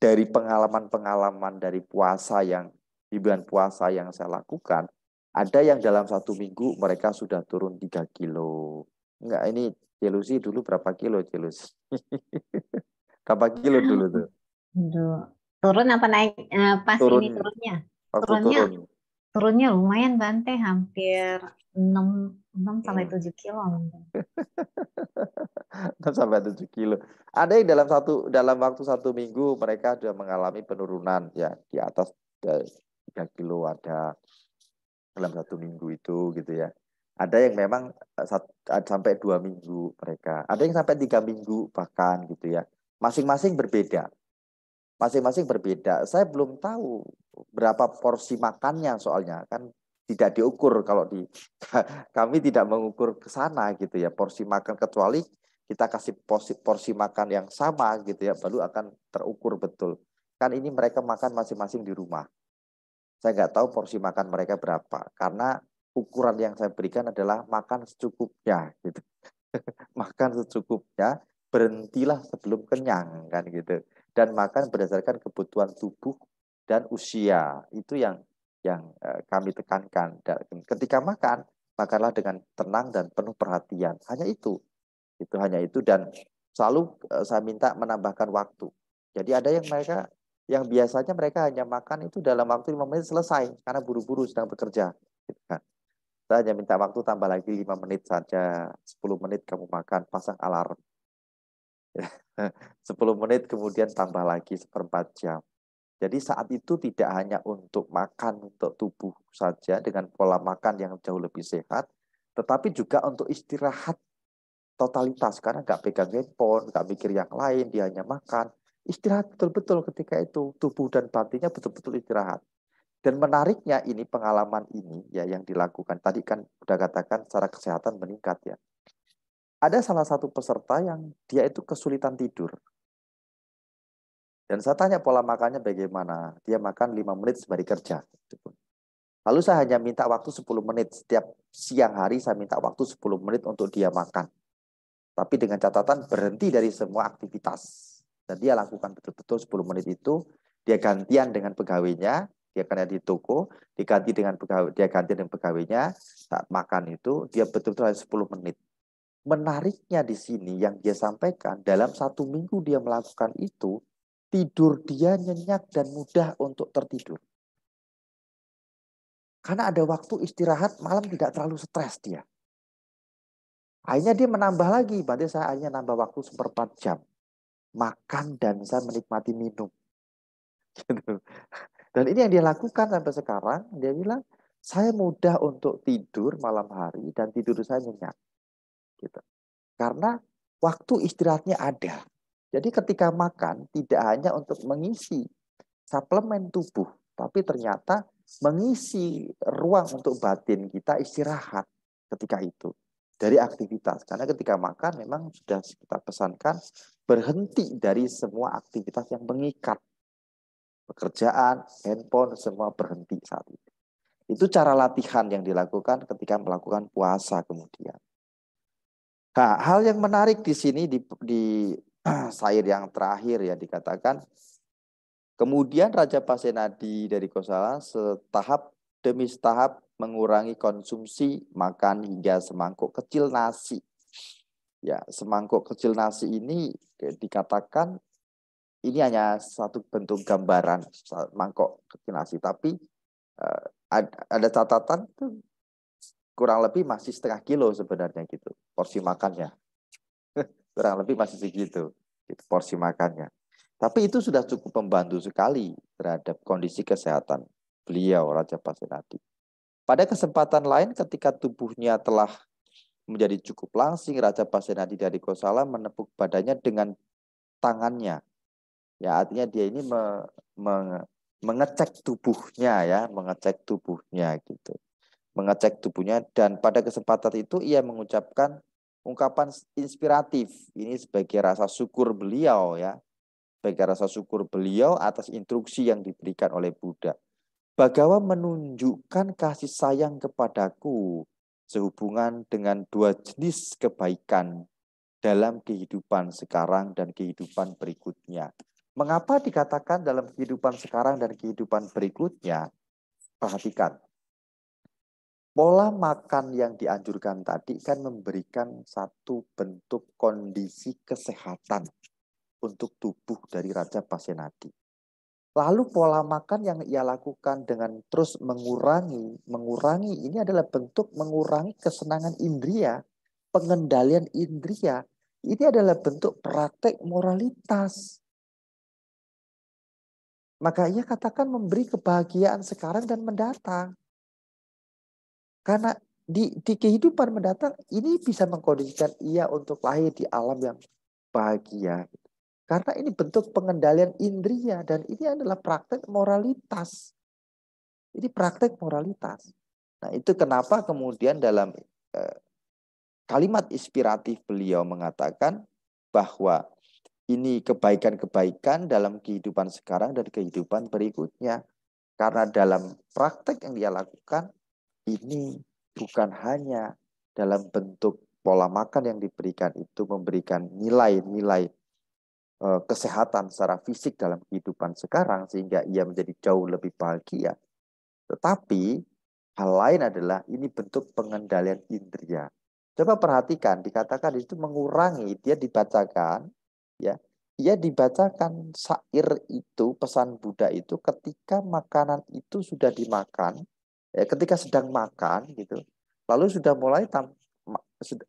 dari pengalaman-pengalaman dari puasa yang di bulan puasa yang saya lakukan, ada yang dalam satu minggu mereka sudah turun 3 kilo. Enggak, ini jelusi dulu berapa kilo jelusi? berapa kilo dulu tuh? Turun apa naik? Eh, pas turun, ini turunnya? turunnya turun turunnya lumayan Bante, hampir 6 6 sampai 7 iya. kilo 6 sampai 7 kilo. Ada yang dalam satu dalam waktu satu minggu mereka sudah mengalami penurunan ya di atas 3 eh, kilo ada dalam satu minggu itu gitu ya. Ada yang memang eh, eh, sampai dua minggu mereka, ada yang sampai tiga minggu bahkan gitu ya. Masing-masing berbeda masing-masing berbeda. Saya belum tahu berapa porsi makannya soalnya kan tidak diukur kalau di kami tidak mengukur ke sana gitu ya porsi makan kecuali kita kasih porsi, porsi makan yang sama gitu ya baru akan terukur betul. Kan ini mereka makan masing-masing di rumah. Saya nggak tahu porsi makan mereka berapa karena ukuran yang saya berikan adalah makan secukupnya gitu. makan secukupnya, berhentilah sebelum kenyang kan gitu dan makan berdasarkan kebutuhan tubuh dan usia. Itu yang yang eh, kami tekankan. Dan ketika makan, makanlah dengan tenang dan penuh perhatian. Hanya itu. Itu hanya itu dan selalu eh, saya minta menambahkan waktu. Jadi ada yang mereka yang biasanya mereka hanya makan itu dalam waktu lima menit selesai karena buru-buru sedang bekerja. Gitu kan. Saya hanya minta waktu tambah lagi lima menit saja, 10 menit kamu makan, pasang alarm. 10 menit kemudian tambah lagi seperempat jam. Jadi saat itu tidak hanya untuk makan untuk tubuh saja dengan pola makan yang jauh lebih sehat, tetapi juga untuk istirahat totalitas karena nggak pegang handphone, nggak mikir yang lain, dia hanya makan. Istirahat betul-betul ketika itu tubuh dan batinnya betul-betul istirahat. Dan menariknya ini pengalaman ini ya yang dilakukan tadi kan sudah katakan secara kesehatan meningkat ya ada salah satu peserta yang dia itu kesulitan tidur. Dan saya tanya pola makannya bagaimana. Dia makan 5 menit sembari kerja. Gitu Lalu saya hanya minta waktu 10 menit. Setiap siang hari saya minta waktu 10 menit untuk dia makan. Tapi dengan catatan berhenti dari semua aktivitas. Dan dia lakukan betul-betul 10 menit itu. Dia gantian dengan pegawainya. Dia kerja di toko. Diganti dengan pegawai, dia ganti dengan pegawainya. Saat makan itu, dia betul-betul 10 menit menariknya di sini yang dia sampaikan dalam satu minggu dia melakukan itu tidur dia nyenyak dan mudah untuk tertidur karena ada waktu istirahat malam tidak terlalu stres dia akhirnya dia menambah lagi berarti saya akhirnya nambah waktu seperempat jam makan dan saya menikmati minum gitu. dan ini yang dia lakukan sampai sekarang dia bilang saya mudah untuk tidur malam hari dan tidur saya nyenyak Gitu. Karena waktu istirahatnya ada. Jadi ketika makan tidak hanya untuk mengisi suplemen tubuh, tapi ternyata mengisi ruang untuk batin kita istirahat ketika itu dari aktivitas. Karena ketika makan memang sudah kita pesankan berhenti dari semua aktivitas yang mengikat. Pekerjaan, handphone, semua berhenti saat itu. Itu cara latihan yang dilakukan ketika melakukan puasa kemudian. Nah, hal yang menarik di sini di, di sair yang terakhir ya dikatakan kemudian Raja Pasenadi dari Kosala setahap demi setahap mengurangi konsumsi makan hingga semangkuk kecil nasi. Ya, semangkuk kecil nasi ini dikatakan ini hanya satu bentuk gambaran mangkok kecil nasi, tapi eh, ada, ada catatan kurang lebih masih setengah kilo sebenarnya gitu porsi makannya kurang lebih masih segitu gitu, porsi makannya tapi itu sudah cukup membantu sekali terhadap kondisi kesehatan beliau Raja Pasenadi pada kesempatan lain ketika tubuhnya telah menjadi cukup langsing Raja Pasenadi dari Kosala menepuk badannya dengan tangannya ya artinya dia ini me, me, mengecek tubuhnya ya mengecek tubuhnya gitu mengecek tubuhnya dan pada kesempatan itu ia mengucapkan ungkapan inspiratif ini sebagai rasa syukur beliau ya sebagai rasa syukur beliau atas instruksi yang diberikan oleh Buddha. Bagawa menunjukkan kasih sayang kepadaku sehubungan dengan dua jenis kebaikan dalam kehidupan sekarang dan kehidupan berikutnya. Mengapa dikatakan dalam kehidupan sekarang dan kehidupan berikutnya? Perhatikan, Pola makan yang dianjurkan tadi kan memberikan satu bentuk kondisi kesehatan untuk tubuh dari Raja Pasenadi. Lalu pola makan yang ia lakukan dengan terus mengurangi, mengurangi ini adalah bentuk mengurangi kesenangan indria, pengendalian indria. Ini adalah bentuk praktek moralitas. Maka ia katakan memberi kebahagiaan sekarang dan mendatang. Karena di, di kehidupan mendatang ini bisa mengkondisikan ia untuk lahir di alam yang bahagia. Karena ini bentuk pengendalian indria dan ini adalah praktek moralitas. Ini praktek moralitas. Nah itu kenapa kemudian dalam eh, kalimat inspiratif beliau mengatakan bahwa ini kebaikan-kebaikan dalam kehidupan sekarang dan kehidupan berikutnya. Karena dalam praktek yang dia lakukan, ini bukan hanya dalam bentuk pola makan yang diberikan itu memberikan nilai-nilai e, kesehatan secara fisik dalam kehidupan sekarang sehingga ia menjadi jauh lebih bahagia. Tetapi hal lain adalah ini bentuk pengendalian indria. Coba perhatikan dikatakan itu mengurangi dia dibacakan ya. Ia dibacakan syair itu, pesan Buddha itu ketika makanan itu sudah dimakan ya, ketika sedang makan gitu lalu sudah mulai tam,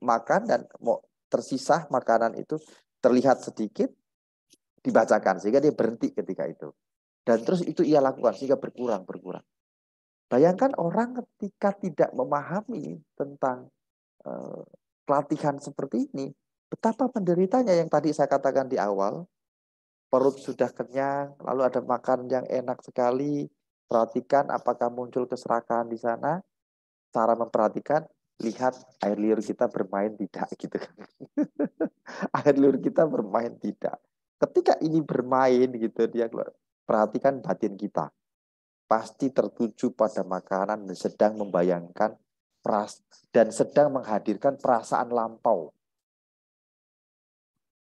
makan dan mau tersisa makanan itu terlihat sedikit dibacakan sehingga dia berhenti ketika itu dan terus itu ia lakukan sehingga berkurang berkurang bayangkan orang ketika tidak memahami tentang uh, pelatihan seperti ini betapa penderitanya yang tadi saya katakan di awal perut sudah kenyang lalu ada makan yang enak sekali Perhatikan apakah muncul keserakahan di sana. Cara memperhatikan, lihat air liur kita bermain tidak gitu kan. air liur kita bermain tidak. Ketika ini bermain gitu dia keluar. Perhatikan batin kita. Pasti tertuju pada makanan dan sedang membayangkan dan sedang menghadirkan perasaan lampau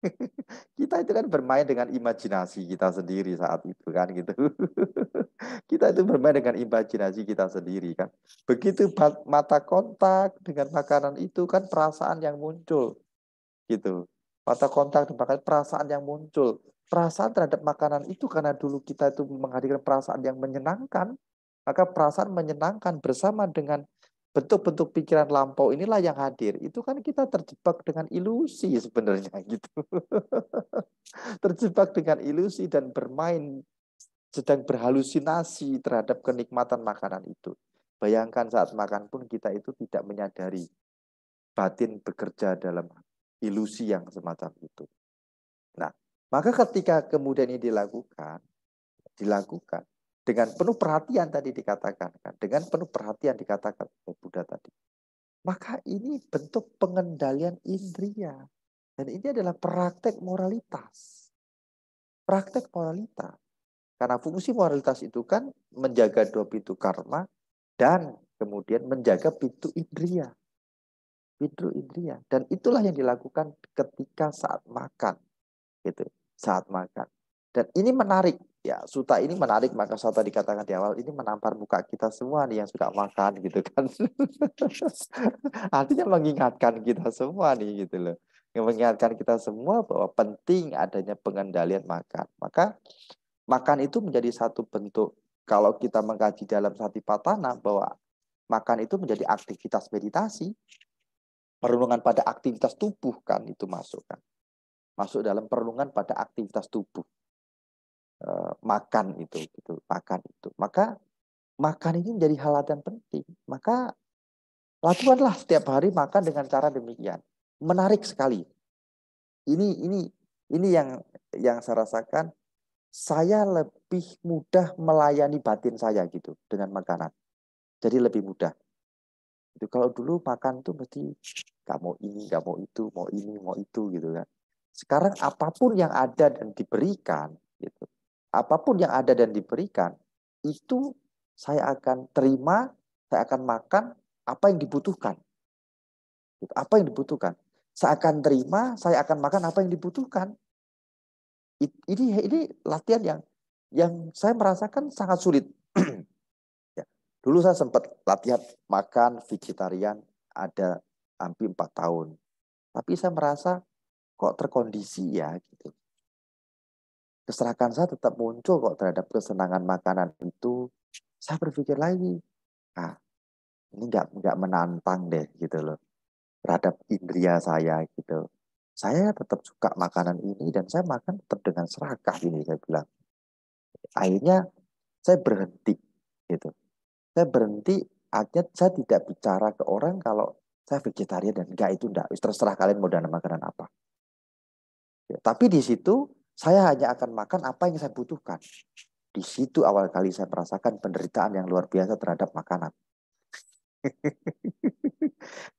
kita itu kan bermain dengan imajinasi kita sendiri saat itu kan gitu. kita itu bermain dengan imajinasi kita sendiri kan. Begitu mata kontak dengan makanan itu kan perasaan yang muncul gitu. Mata kontak dengan makanan perasaan yang muncul. Perasaan terhadap makanan itu karena dulu kita itu menghadirkan perasaan yang menyenangkan, maka perasaan menyenangkan bersama dengan bentuk-bentuk pikiran lampau inilah yang hadir. Itu kan kita terjebak dengan ilusi sebenarnya gitu. terjebak dengan ilusi dan bermain sedang berhalusinasi terhadap kenikmatan makanan itu. Bayangkan saat makan pun kita itu tidak menyadari batin bekerja dalam ilusi yang semacam itu. Nah, maka ketika kemudian ini dilakukan, dilakukan dengan penuh perhatian tadi dikatakan kan dengan penuh perhatian dikatakan oleh Buddha tadi maka ini bentuk pengendalian indria dan ini adalah praktek moralitas praktek moralitas karena fungsi moralitas itu kan menjaga dua pintu karma dan kemudian menjaga pintu indria pintu indria dan itulah yang dilakukan ketika saat makan gitu saat makan dan ini menarik ya suta ini menarik maka suta dikatakan di awal ini menampar muka kita semua nih yang suka makan gitu kan artinya mengingatkan kita semua nih gitu loh mengingatkan kita semua bahwa penting adanya pengendalian makan maka makan itu menjadi satu bentuk kalau kita mengkaji dalam patana bahwa makan itu menjadi aktivitas meditasi perlindungan pada aktivitas tubuh kan itu masuk kan masuk dalam perlindungan pada aktivitas tubuh Eh, makan itu gitu makan itu maka makan ini menjadi hal yang penting maka lakukanlah setiap hari makan dengan cara demikian menarik sekali ini ini ini yang yang saya rasakan saya lebih mudah melayani batin saya gitu dengan makanan jadi lebih mudah itu kalau dulu makan tuh mesti nggak mau ini nggak mau itu mau ini mau itu gitu kan sekarang apapun yang ada dan diberikan gitu apapun yang ada dan diberikan itu saya akan terima, saya akan makan apa yang dibutuhkan. Gitu, apa yang dibutuhkan? Saya akan terima, saya akan makan apa yang dibutuhkan. Ini ini latihan yang yang saya merasakan sangat sulit. ya. Dulu saya sempat latihan makan vegetarian ada hampir empat tahun. Tapi saya merasa kok terkondisi ya gitu keserakan saya tetap muncul kok terhadap kesenangan makanan itu. Saya berpikir lagi, ah ini nggak nggak menantang deh gitu loh terhadap indria saya gitu. Saya tetap suka makanan ini dan saya makan tetap dengan serakah ini saya bilang. Akhirnya saya berhenti gitu. Saya berhenti artinya saya tidak bicara ke orang kalau saya vegetarian dan enggak itu enggak. Terserah kalian mau dana makanan apa. Ya, tapi di situ saya hanya akan makan apa yang saya butuhkan. Di situ awal kali saya merasakan penderitaan yang luar biasa terhadap makanan.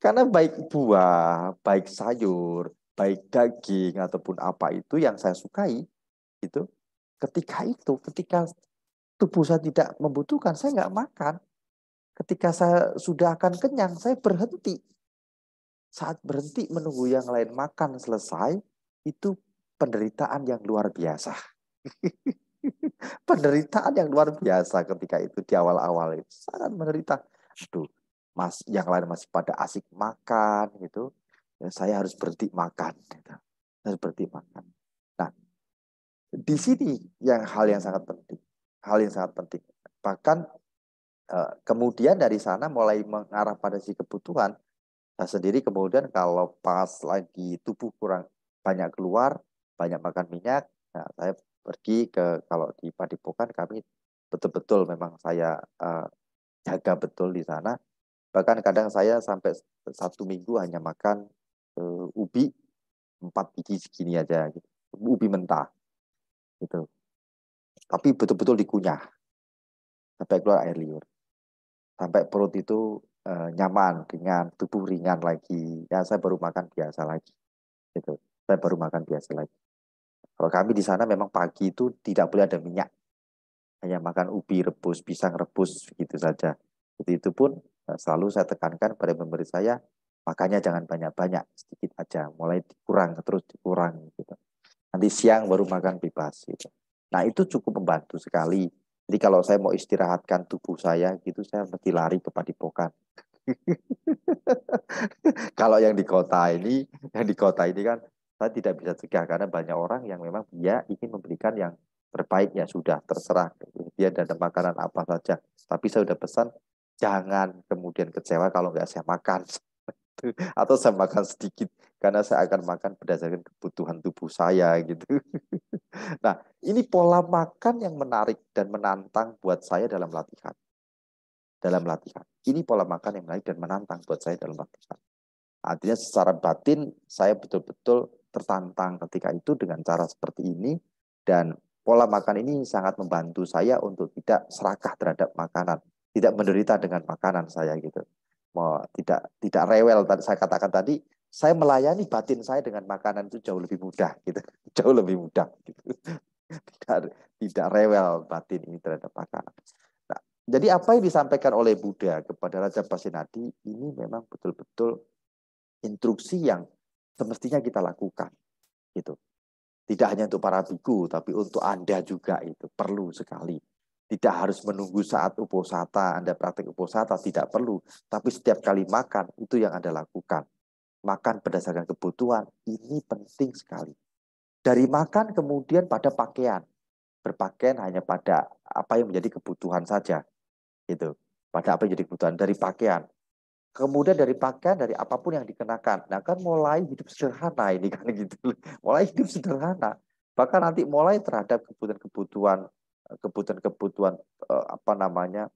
Karena baik buah, baik sayur, baik daging ataupun apa itu yang saya sukai, itu ketika itu, ketika tubuh saya tidak membutuhkan, saya nggak makan. Ketika saya sudah akan kenyang, saya berhenti. Saat berhenti menunggu yang lain makan selesai, itu penderitaan yang luar biasa. penderitaan yang luar biasa ketika itu di awal-awal itu sangat menderita. Aduh, mas yang lain masih pada asik makan gitu. Ya, saya harus berhenti makan. Gitu. Harus berhenti makan. Nah, di sini yang hal yang sangat penting, hal yang sangat penting. Bahkan eh, kemudian dari sana mulai mengarah pada si kebutuhan. Nah, sendiri kemudian kalau pas lagi tubuh kurang banyak keluar, banyak makan minyak. Nah, saya pergi ke kalau di Padepokan kami betul-betul memang saya uh, jaga betul di sana. Bahkan kadang saya sampai satu minggu hanya makan uh, ubi empat biji segini aja, gitu. ubi mentah gitu. Tapi betul-betul dikunyah sampai keluar air liur, sampai perut itu uh, nyaman, dengan tubuh ringan lagi. Ya saya baru makan biasa lagi, gitu. Saya baru makan biasa lagi. Kalau kami di sana memang pagi itu tidak boleh ada minyak. Hanya makan ubi rebus, pisang rebus, gitu saja. Itu, itu pun eh, selalu saya tekankan pada pemberi saya, makanya jangan banyak-banyak, sedikit aja. Mulai dikurang, terus dikurang. Gitu. Nanti siang baru makan bebas. Gitu. Nah itu cukup membantu sekali. Jadi kalau saya mau istirahatkan tubuh saya, gitu saya mesti lari ke padipokan. kalau yang di kota ini, yang di kota ini kan saya tidak bisa cegah karena banyak orang yang memang dia ingin memberikan yang terbaik ya sudah terserah dia ada makanan apa saja tapi saya sudah pesan jangan kemudian kecewa kalau nggak saya makan atau saya makan sedikit karena saya akan makan berdasarkan kebutuhan tubuh saya gitu nah ini pola makan yang menarik dan menantang buat saya dalam latihan dalam latihan ini pola makan yang menarik dan menantang buat saya dalam latihan artinya secara batin saya betul-betul tertantang ketika itu dengan cara seperti ini dan pola makan ini sangat membantu saya untuk tidak serakah terhadap makanan, tidak menderita dengan makanan saya gitu. Mau tidak tidak rewel tadi saya katakan tadi, saya melayani batin saya dengan makanan itu jauh lebih mudah gitu. Jauh lebih mudah gitu. Tidak tidak rewel batin ini terhadap makanan. Nah, jadi apa yang disampaikan oleh Buddha kepada Raja Pasenadi ini memang betul-betul instruksi yang semestinya kita lakukan gitu tidak hanya untuk para biku tapi untuk anda juga itu perlu sekali tidak harus menunggu saat uposata anda praktik uposata tidak perlu tapi setiap kali makan itu yang anda lakukan makan berdasarkan kebutuhan ini penting sekali dari makan kemudian pada pakaian berpakaian hanya pada apa yang menjadi kebutuhan saja gitu pada apa yang jadi kebutuhan dari pakaian Kemudian dari pakaian, dari apapun yang dikenakan. Nah kan mulai hidup sederhana ini kan gitu. Mulai hidup sederhana. Bahkan nanti mulai terhadap kebutuhan-kebutuhan eh, kebutuhan-kebutuhan eh, apa namanya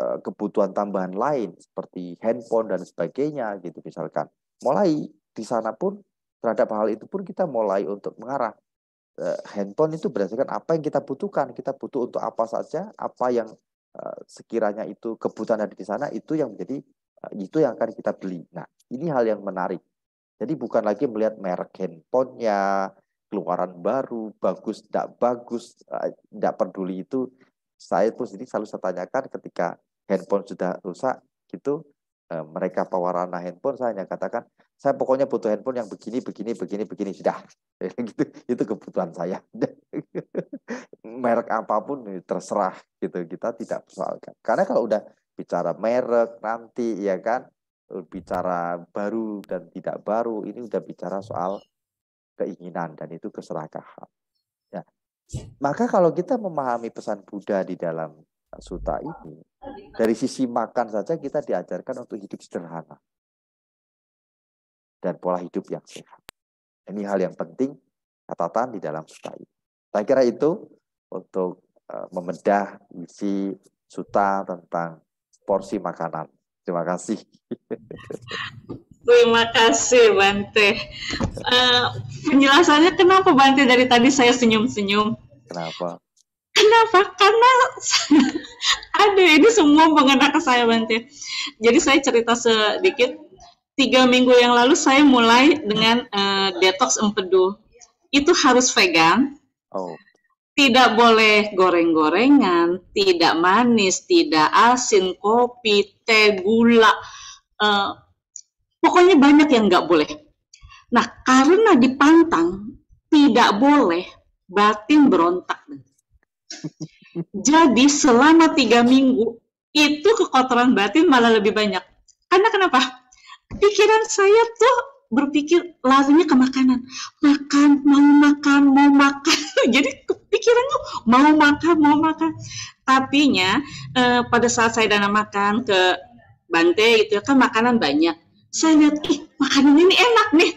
eh, kebutuhan tambahan lain seperti handphone dan sebagainya gitu misalkan. Mulai di sana pun terhadap hal itu pun kita mulai untuk mengarah handphone itu berdasarkan apa yang kita butuhkan. Kita butuh untuk apa saja, apa yang sekiranya itu kebutuhan ada di sana itu yang menjadi Nah, itu yang akan kita beli. Nah, ini hal yang menarik. Jadi bukan lagi melihat merek handphonenya, keluaran baru, bagus, tidak bagus, eh, tidak peduli itu. Saya pun sendiri selalu saya tanyakan ketika handphone sudah rusak, gitu, eh, mereka pewarna handphone, saya hanya katakan, saya pokoknya butuh handphone yang begini, begini, begini, begini, sudah. gitu, itu kebutuhan saya. merek apapun ya, terserah, gitu kita tidak persoalkan. Karena kalau udah bicara merek nanti ya kan eh, bicara baru dan tidak baru ini udah bicara soal keinginan dan itu keserakahan. Ya. Maka kalau kita memahami pesan Buddha di dalam suta ini, dari sisi makan saja kita diajarkan untuk hidup sederhana dan pola hidup yang sehat. Ini hal yang penting catatan di dalam suta ini. Saya kira itu untuk eh, membedah isi suta tentang porsi makanan. Terima kasih. Terima kasih Bante. Uh, penjelasannya kenapa Bante dari tadi saya senyum-senyum? Kenapa? Kenapa? Karena ada ini semua mengenai ke saya Bante. Jadi saya cerita sedikit. Tiga minggu yang lalu saya mulai dengan uh, detox empedu. Itu harus vegan. Oh tidak boleh goreng-gorengan, tidak manis, tidak asin, kopi, teh, gula, uh, pokoknya banyak yang nggak boleh. Nah, karena dipantang tidak boleh, batin berontak. Jadi selama tiga minggu itu kekotoran batin malah lebih banyak. Karena kenapa? Pikiran saya tuh berpikir larinya ke makanan makan mau makan mau makan jadi kepikirannya oh, mau makan mau makan tapi nya eh, pada saat saya dana makan ke Bante itu ya kan makanan banyak saya lihat ih makanan ini enak nih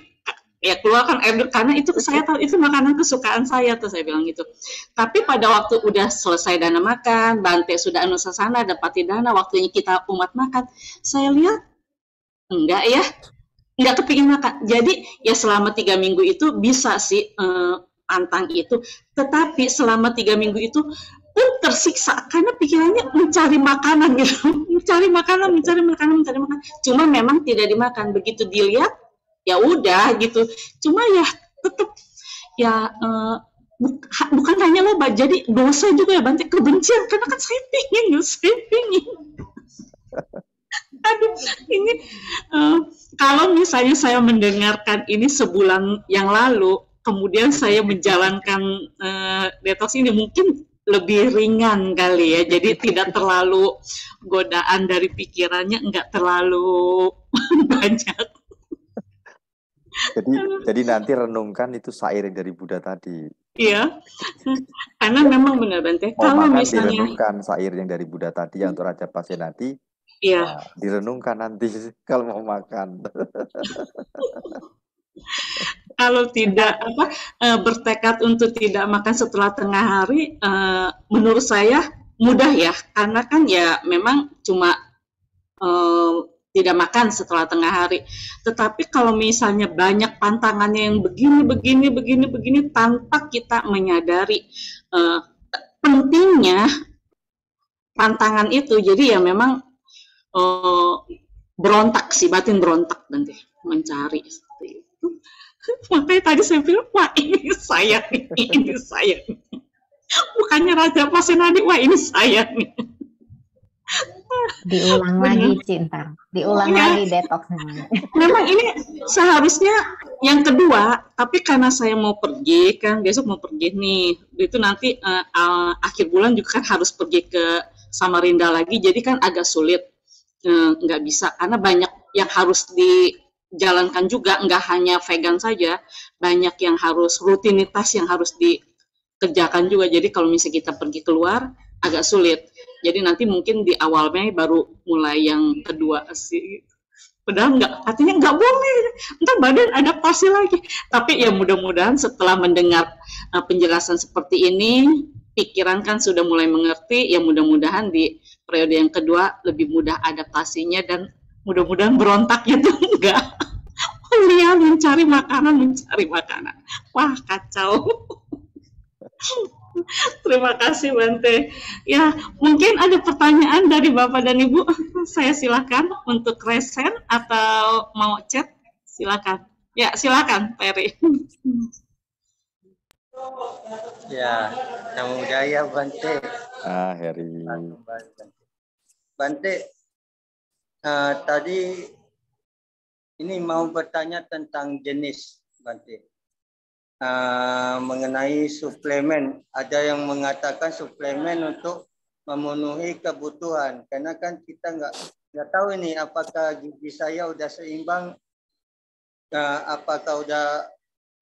ya keluarkan air karena itu saya tahu itu makanan kesukaan saya tuh saya bilang gitu tapi pada waktu udah selesai dana makan Bante sudah anu sana dapati dana waktunya kita umat makan saya lihat enggak ya nggak kepingin makan. Jadi ya selama tiga minggu itu bisa sih eh, antang itu, tetapi selama tiga minggu itu pun tersiksa karena pikirannya mencari makanan gitu, mencari makanan, mencari makanan, mencari makanan. Cuma memang tidak dimakan. Begitu dilihat ya udah gitu. Cuma ya tetap ya eh, bukan hanya loba jadi dosa juga ya bantai kebencian karena kan saya pingin ya, saya pingin Aduh, ini uh, kalau misalnya saya mendengarkan ini sebulan yang lalu, kemudian saya menjalankan uh, detox ini mungkin lebih ringan kali ya. Jadi tidak terlalu godaan dari pikirannya enggak terlalu banyak. Jadi jadi nanti renungkan itu yang dari Buddha tadi. Iya. Karena memang benar benar Kalau misalnya renungkan syair yang dari Buddha tadi yang untuk Raja Pasenati Iya. Yeah. direnungkan nanti kalau mau makan. kalau tidak apa e, bertekad untuk tidak makan setelah tengah hari, e, menurut saya mudah ya, karena kan ya memang cuma e, tidak makan setelah tengah hari. Tetapi kalau misalnya banyak pantangannya yang begini, begini, begini, begini, tanpa kita menyadari pentingnya pantangan itu, jadi ya memang Eh, berontak sih batin berontak nanti mencari seperti itu makanya tadi saya bilang wah ini saya nih ini saya bukannya raja pasenadi wah ini saya nih diulang lagi cinta diulang ya. lagi detox memang ini seharusnya yang kedua tapi karena saya mau pergi kan besok mau pergi nih itu nanti uh, akhir bulan juga kan harus pergi ke Samarinda lagi jadi kan agak sulit Eh, nggak bisa karena banyak yang harus dijalankan juga nggak hanya vegan saja banyak yang harus rutinitas yang harus dikerjakan juga jadi kalau misalnya kita pergi keluar agak sulit jadi nanti mungkin di awal Mei baru mulai yang kedua sih padahal nggak artinya nggak boleh entar badan ada pasti lagi tapi ya mudah-mudahan setelah mendengar eh, penjelasan seperti ini pikiran kan sudah mulai mengerti ya mudah-mudahan di periode yang kedua lebih mudah adaptasinya dan mudah-mudahan berontaknya tuh gitu, enggak kuliah oh iya, mencari makanan mencari makanan wah kacau terima kasih Bante ya mungkin ada pertanyaan dari Bapak dan Ibu saya silakan untuk resen atau mau chat silakan ya silakan Peri. ya kamu jaya Bante ah Heri Bante, uh, tadi ini mau bertanya tentang jenis, Bante. Uh, mengenai suplemen, ada yang mengatakan suplemen untuk memenuhi kebutuhan. Karena kan kita nggak nggak tahu ini apakah gigi saya udah seimbang, uh, apakah udah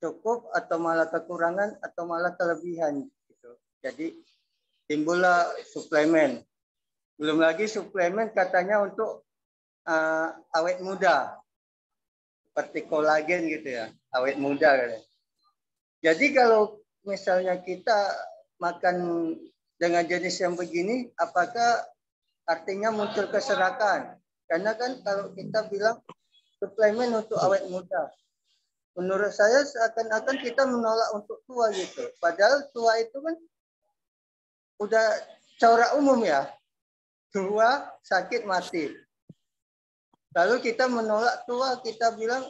cukup atau malah kekurangan atau malah kelebihan. Gitu. Jadi timbullah suplemen. Belum lagi suplemen katanya untuk uh, awet muda. Seperti kolagen gitu ya, awet muda. Gitu. Jadi kalau misalnya kita makan dengan jenis yang begini, apakah artinya muncul keserakan? Karena kan kalau kita bilang suplemen untuk awet muda, menurut saya seakan-akan kita menolak untuk tua gitu. Padahal tua itu kan udah corak umum ya. Tua, sakit, mati. Lalu kita menolak tua, kita bilang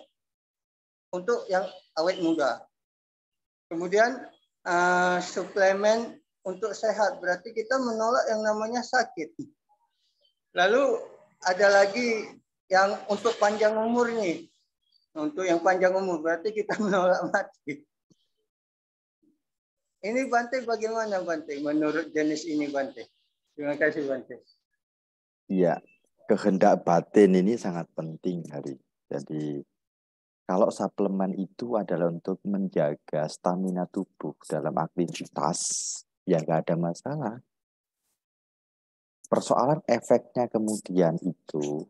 untuk yang awet muda. Kemudian uh, suplemen untuk sehat, berarti kita menolak yang namanya sakit. Lalu ada lagi yang untuk panjang umur nih. Untuk yang panjang umur, berarti kita menolak mati. Ini Bante bagaimana Bante menurut jenis ini Bante? Terima kasih Bante. Iya, kehendak batin ini sangat penting hari. Jadi kalau suplemen itu adalah untuk menjaga stamina tubuh dalam aktivitas, ya nggak ada masalah. Persoalan efeknya kemudian itu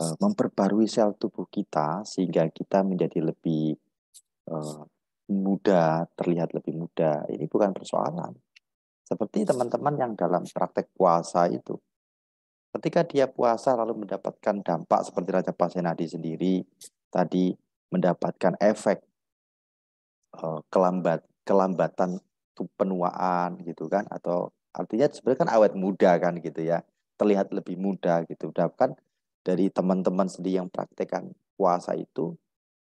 eh, memperbarui sel tubuh kita sehingga kita menjadi lebih eh, muda, terlihat lebih muda. Ini bukan persoalan. Seperti teman-teman yang dalam praktek puasa itu, Ketika dia puasa lalu mendapatkan dampak seperti Raja Pasenadi sendiri tadi mendapatkan efek eh, kelambat kelambatan penuaan gitu kan atau artinya sebenarnya kan awet muda kan gitu ya terlihat lebih muda gitu kan dari teman-teman sendiri yang praktekkan puasa itu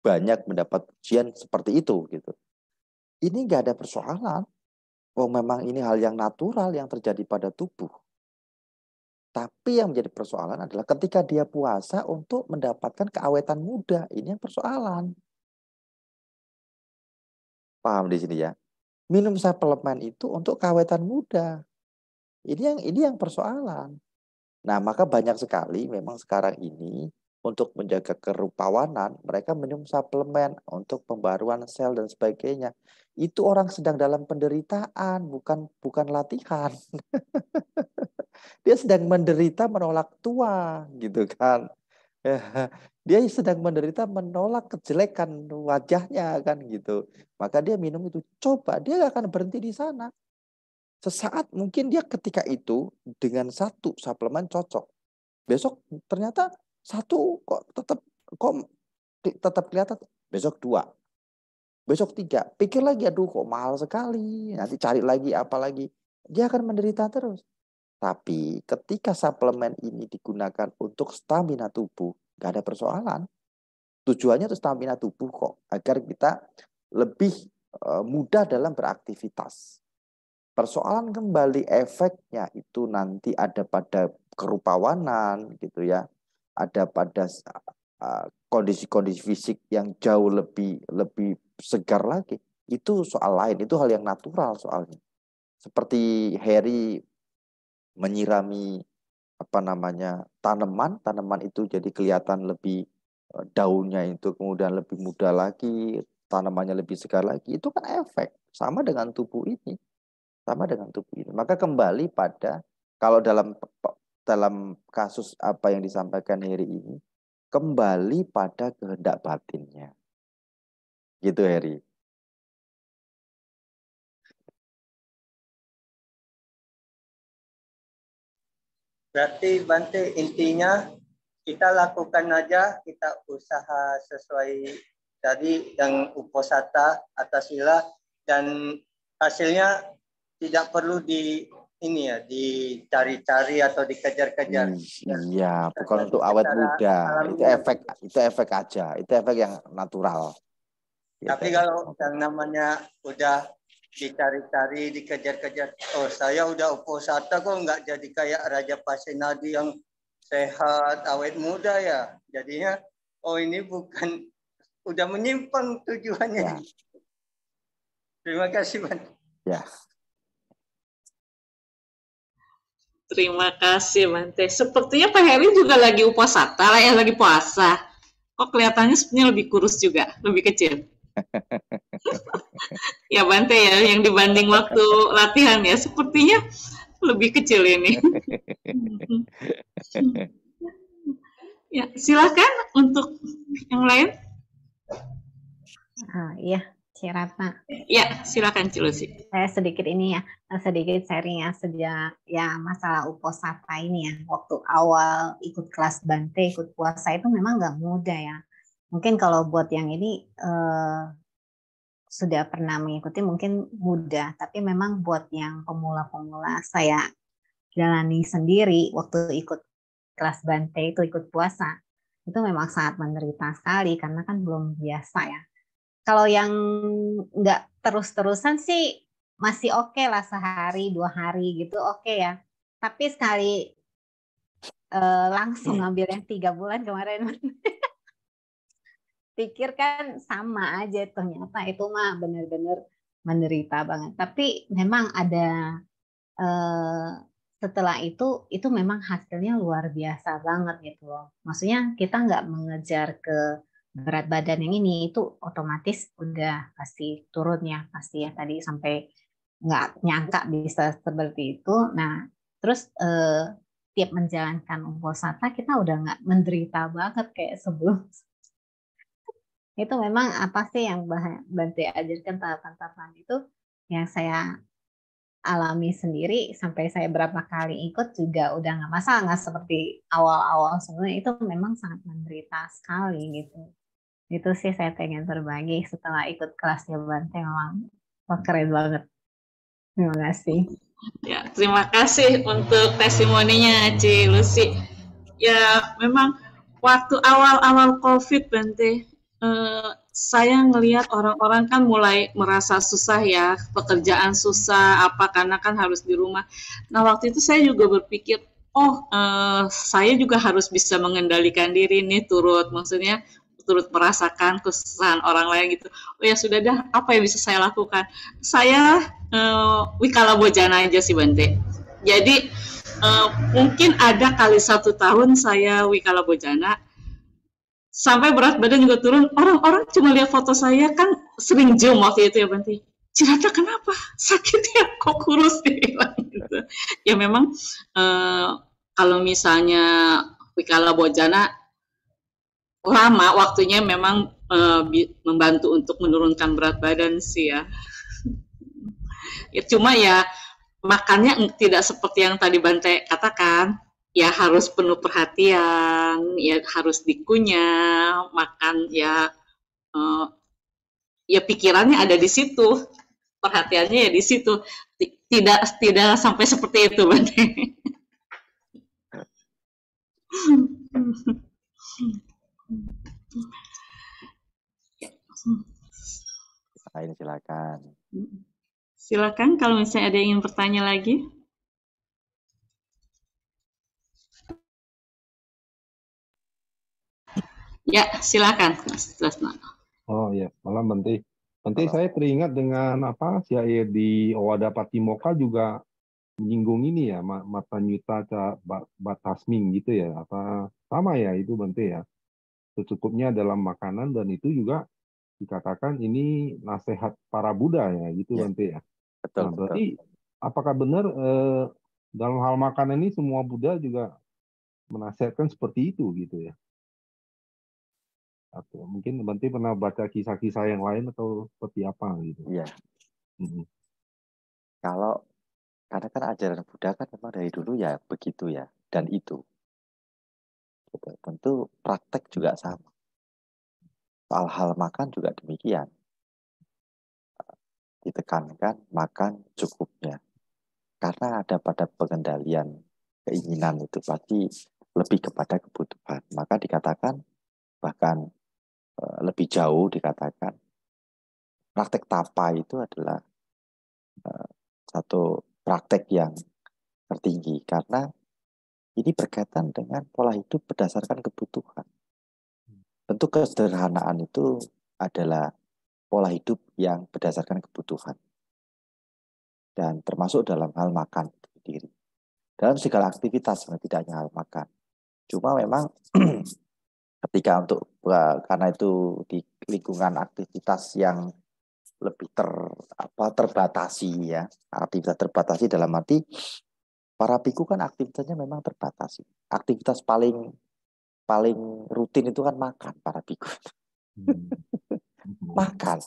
banyak mendapat ujian seperti itu gitu ini nggak ada persoalan oh memang ini hal yang natural yang terjadi pada tubuh tapi yang menjadi persoalan adalah ketika dia puasa untuk mendapatkan keawetan muda. Ini yang persoalan. Paham di sini ya? Minum suplemen itu untuk keawetan muda. Ini yang ini yang persoalan. Nah, maka banyak sekali memang sekarang ini untuk menjaga kerupawanan, mereka minum suplemen untuk pembaruan sel dan sebagainya. Itu orang sedang dalam penderitaan, bukan bukan latihan. Dia sedang menderita menolak tua, gitu kan. Dia sedang menderita menolak kejelekan wajahnya kan gitu. Maka dia minum itu coba dia akan berhenti di sana. Sesaat mungkin dia ketika itu dengan satu suplemen cocok. Besok ternyata satu kok tetap kok tetap kelihatan besok dua. Besok tiga, pikir lagi aduh kok mahal sekali. Nanti cari lagi apa lagi. Dia akan menderita terus. Tapi ketika suplemen ini digunakan untuk stamina tubuh, gak ada persoalan. Tujuannya itu stamina tubuh kok, agar kita lebih eh, mudah dalam beraktivitas. Persoalan kembali efeknya itu nanti ada pada kerupawanan gitu ya, ada pada kondisi-kondisi fisik yang jauh lebih lebih segar lagi. Itu soal lain, itu hal yang natural soalnya. Seperti Harry menyirami apa namanya tanaman, tanaman itu jadi kelihatan lebih e, daunnya itu kemudian lebih muda lagi, tanamannya lebih segar lagi. Itu kan efek sama dengan tubuh ini. Sama dengan tubuh ini. Maka kembali pada kalau dalam dalam kasus apa yang disampaikan Heri ini kembali pada kehendak batinnya. Gitu Heri. Berarti Bante intinya kita lakukan aja, kita usaha sesuai tadi yang uposata atasilah dan hasilnya tidak perlu di ini ya dicari-cari atau dikejar-kejar. Hmm, iya, ya, bukan untuk awet muda. Itu efek itu efek aja. Itu efek yang natural. Gitu. Tapi gitu. kalau yang namanya udah dicari-cari, dikejar-kejar, oh saya udah oposata kok nggak jadi kayak Raja Pasenadi yang sehat, awet muda ya. Jadinya oh ini bukan udah menyimpang tujuannya. Ya. Terima kasih, Pak. Ya. Terima kasih Mante. Sepertinya Pak Heri juga lagi uposata lah ya, lagi puasa. Kok kelihatannya sebenarnya lebih kurus juga, lebih kecil. ya Bante ya, yang dibanding waktu latihan ya, sepertinya lebih kecil ini. ya, silakan untuk yang lain. Ah, iya. Si Ratna. Ya, silakan Cilusi. Saya sedikit ini ya, eh, sedikit sharing ya sejak ya masalah uposata ini ya. Waktu awal ikut kelas Bante, ikut puasa itu memang nggak mudah ya. Mungkin kalau buat yang ini eh, sudah pernah mengikuti mungkin mudah, tapi memang buat yang pemula-pemula saya jalani sendiri waktu ikut kelas Bante itu ikut puasa itu memang sangat menderita sekali karena kan belum biasa ya kalau yang nggak terus-terusan sih masih oke okay lah sehari dua hari gitu oke okay ya tapi sekali uh, langsung hmm. ngambil yang tiga bulan kemarin pikir kan sama aja ternyata itu mah bener-bener menderita banget tapi memang ada uh, setelah itu itu memang hasilnya luar biasa banget gitu loh maksudnya kita nggak mengejar ke berat badan yang ini itu otomatis udah pasti turun ya pasti ya tadi sampai nggak nyangka bisa seperti itu nah terus eh, tiap menjalankan umposata kita udah nggak menderita banget kayak sebelum itu memang apa sih yang bantu ajarkan tahapan-tahapan itu yang saya alami sendiri sampai saya berapa kali ikut juga udah nggak masalah nggak seperti awal-awal sebelumnya itu memang sangat menderita sekali gitu itu sih saya pengen berbagi setelah ikut kelasnya Bante memang keren banget terima kasih ya terima kasih untuk testimoninya Ci Lucy ya memang waktu awal-awal COVID Bante eh, saya ngelihat orang-orang kan mulai merasa susah ya pekerjaan susah apa karena kan harus di rumah nah waktu itu saya juga berpikir oh eh, saya juga harus bisa mengendalikan diri nih turut maksudnya turut merasakan kesusahan orang lain gitu. Oh ya sudah dah, apa yang bisa saya lakukan? Saya uh, wikala bojana aja sih Bante. Jadi uh, mungkin ada kali satu tahun saya wikala bojana sampai berat badan juga turun. Orang-orang cuma lihat foto saya kan sering zoom waktu itu ya Bante. Cerita kenapa sakit ya kok kurus dibilang gitu. Ya memang uh, kalau misalnya wikala bojana lama waktunya memang uh, membantu untuk menurunkan berat badan sih ya. ya cuma ya makannya tidak seperti yang tadi Bante katakan ya harus penuh perhatian ya harus dikunyah makan ya uh, ya pikirannya ada di situ perhatiannya ya di situ tidak tidak sampai seperti itu Bante Lain silakan. Silakan kalau misalnya ada yang ingin bertanya lagi. Ya, silakan Mas Tresna. Oh ya, malam Benti. Nanti saya teringat dengan apa si ya, di Owada Patimoka juga menyinggung ini ya mata nyuta batasming gitu ya apa sama ya itu Bante ya secukupnya dalam makanan dan itu juga dikatakan ini nasihat para Buddha ya gitu ya. nanti ya. Betul, nah, berarti betul. apakah benar eh, dalam hal makanan ini semua Buddha juga menasihatkan seperti itu gitu ya? Atau mungkin nanti pernah baca kisah-kisah yang lain atau seperti apa gitu? Iya. -hmm. Kalau karena kan ajaran Buddha kan memang dari dulu ya begitu ya dan itu gitu. Tentu praktek juga hmm. sama. Soal hal makan juga demikian. Eh, ditekankan makan cukupnya. Karena ada pada pengendalian keinginan itu pasti lebih kepada kebutuhan. Maka dikatakan bahkan eh, lebih jauh dikatakan praktek tapa itu adalah eh, satu praktek yang tertinggi karena ini berkaitan dengan pola hidup berdasarkan kebutuhan. Tentu kesederhanaan itu adalah pola hidup yang berdasarkan kebutuhan. Dan termasuk dalam hal makan itu sendiri. Dalam segala aktivitas, tidak hanya hal makan. Cuma memang ketika untuk eh, karena itu di lingkungan aktivitas yang lebih ter apa terbatasi ya aktivitas terbatasi dalam arti Para biku kan aktivitasnya memang terbatas. Aktivitas paling paling rutin itu kan makan para biku. Hmm. makan.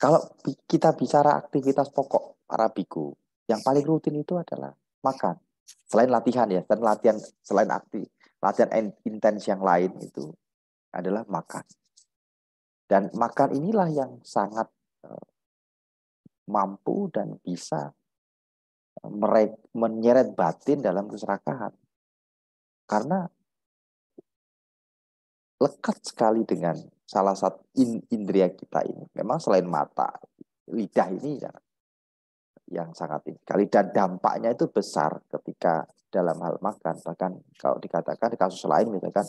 Kalau kita bicara aktivitas pokok para biku, yang paling rutin itu adalah makan. Selain latihan ya, dan latihan selain aktif, latihan intens yang lain itu adalah makan. Dan makan inilah yang sangat eh, mampu dan bisa mereka menyeret batin dalam keserakahan karena lekat sekali dengan salah satu indria kita ini memang selain mata lidah ini yang, yang sangat ini sekali dan dampaknya itu besar ketika dalam hal makan bahkan kalau dikatakan di kasus lain misalkan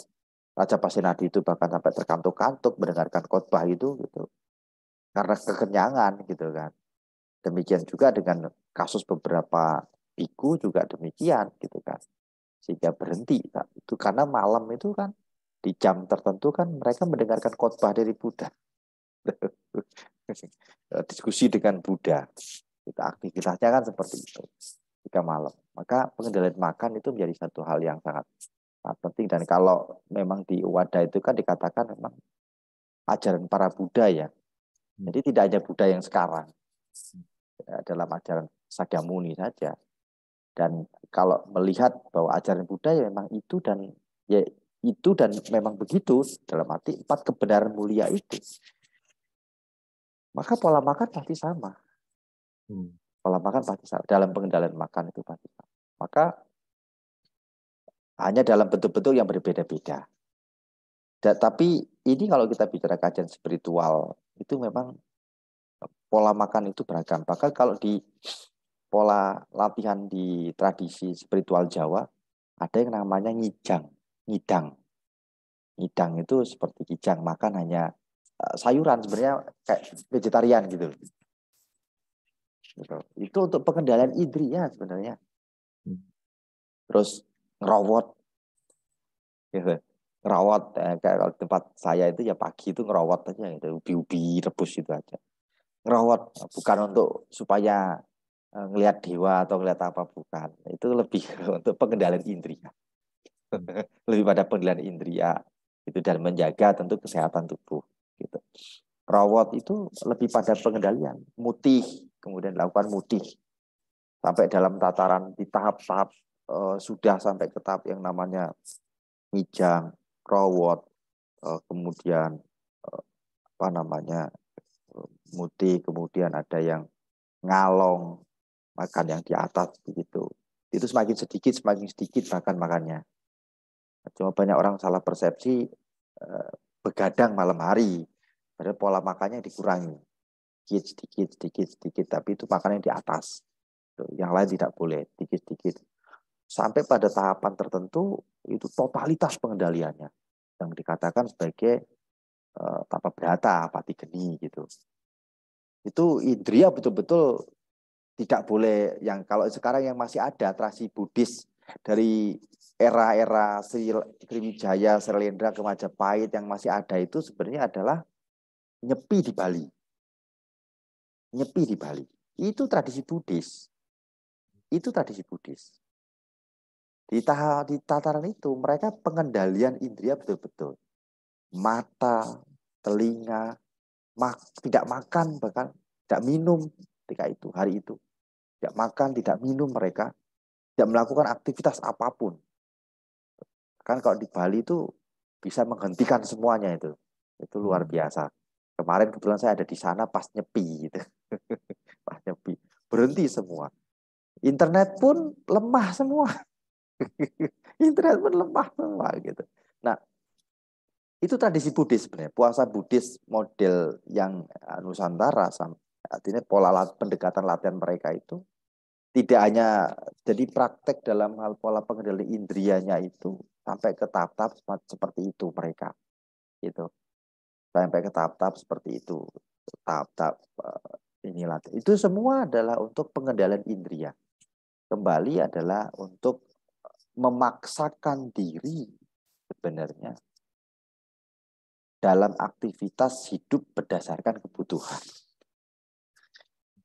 Raja Pasenadi itu bahkan sampai terkantuk-kantuk mendengarkan khotbah itu gitu karena kekenyangan gitu kan Demikian juga dengan kasus beberapa biku juga demikian gitu kan. Sehingga berhenti. Nah, itu karena malam itu kan di jam tertentu kan mereka mendengarkan khotbah dari Buddha. Diskusi dengan Buddha. Kita aktivitasnya kan seperti itu jika malam. Maka pengendalian makan itu menjadi satu hal yang sangat, sangat penting dan kalau memang di wadah itu kan dikatakan memang ajaran para Buddha ya. Hmm. Jadi tidak hanya Buddha yang sekarang. Eh, dalam ajaran Sakyamuni saja. Dan kalau melihat bahwa ajaran Buddha ya memang itu dan ya itu dan memang begitu dalam arti empat kebenaran mulia itu. Maka pola makan pasti sama. Hmm. Pola makan pasti sama. Dalam pengendalian makan itu pasti sama. Maka hanya dalam bentuk-bentuk yang berbeda-beda. Tapi ini kalau kita bicara kajian spiritual itu memang pola makan itu beragam. Bahkan kalau di pola latihan di tradisi spiritual Jawa, ada yang namanya ngijang, ngidang. Ngidang itu seperti kijang, makan hanya eh, sayuran sebenarnya kayak vegetarian gitu. gitu. Itu untuk pengendalian idri ya sebenarnya. Hmm. Terus ngerowot. Gitu. Ngerowot, eh, kayak kalau tempat saya itu ya pagi itu ngerowot aja gitu, ubi-ubi rebus itu aja ngerawat bukan untuk supaya eh, ngelihat dewa atau ngelihat apa bukan itu lebih untuk pengendalian indria lebih pada pengendalian indria itu dan menjaga tentu kesehatan tubuh gitu rawat itu lebih pada pengendalian mutih kemudian lakukan mutih sampai dalam tataran di tahap-tahap e, sudah sampai ke tahap yang namanya mijang rawat e, kemudian e, apa namanya muti, kemudian ada yang ngalong, makan yang di atas begitu. Itu semakin sedikit, semakin sedikit makan makannya. Cuma banyak orang salah persepsi eh, begadang malam hari. Padahal pola makannya dikurangi. Sedikit, sedikit, sedikit, sedikit. Tapi itu yang di atas. Yang lain tidak boleh. Sedikit, sedikit. Sampai pada tahapan tertentu, itu totalitas pengendaliannya. Yang dikatakan sebagai eh, apa berata, apati geni gitu itu indria betul-betul tidak boleh yang kalau sekarang yang masih ada tradisi Buddhis dari era-era Sri Sriwijaya, Sri ke Majapahit yang masih ada itu sebenarnya adalah nyepi di Bali. Nyepi di Bali. Itu tradisi Buddhis. Itu tradisi Buddhis. Di, tahap, di tataran itu mereka pengendalian indria betul-betul. Mata, telinga, mak, tidak makan bahkan tidak minum ketika itu hari itu tidak makan tidak minum mereka tidak melakukan aktivitas apapun kan kalau di Bali itu bisa menghentikan semuanya itu itu luar hmm. biasa kemarin kebetulan saya ada di sana pas nyepi gitu pas nyepi berhenti semua internet pun lemah semua internet pun lemah semua gitu nah itu tradisi Buddhis sebenarnya. Puasa Buddhis model yang eh, Nusantara artinya pola pendekatan latihan mereka itu tidak hanya jadi praktek dalam hal pola pengendali indrianya itu sampai ke tahap-tahap seperti itu mereka. Gitu. Sampai ke tahap-tahap seperti itu. Tahap-tahap eh, ini latihan. Itu semua adalah untuk pengendalian indria. Kembali adalah untuk memaksakan diri sebenarnya dalam aktivitas hidup berdasarkan kebutuhan.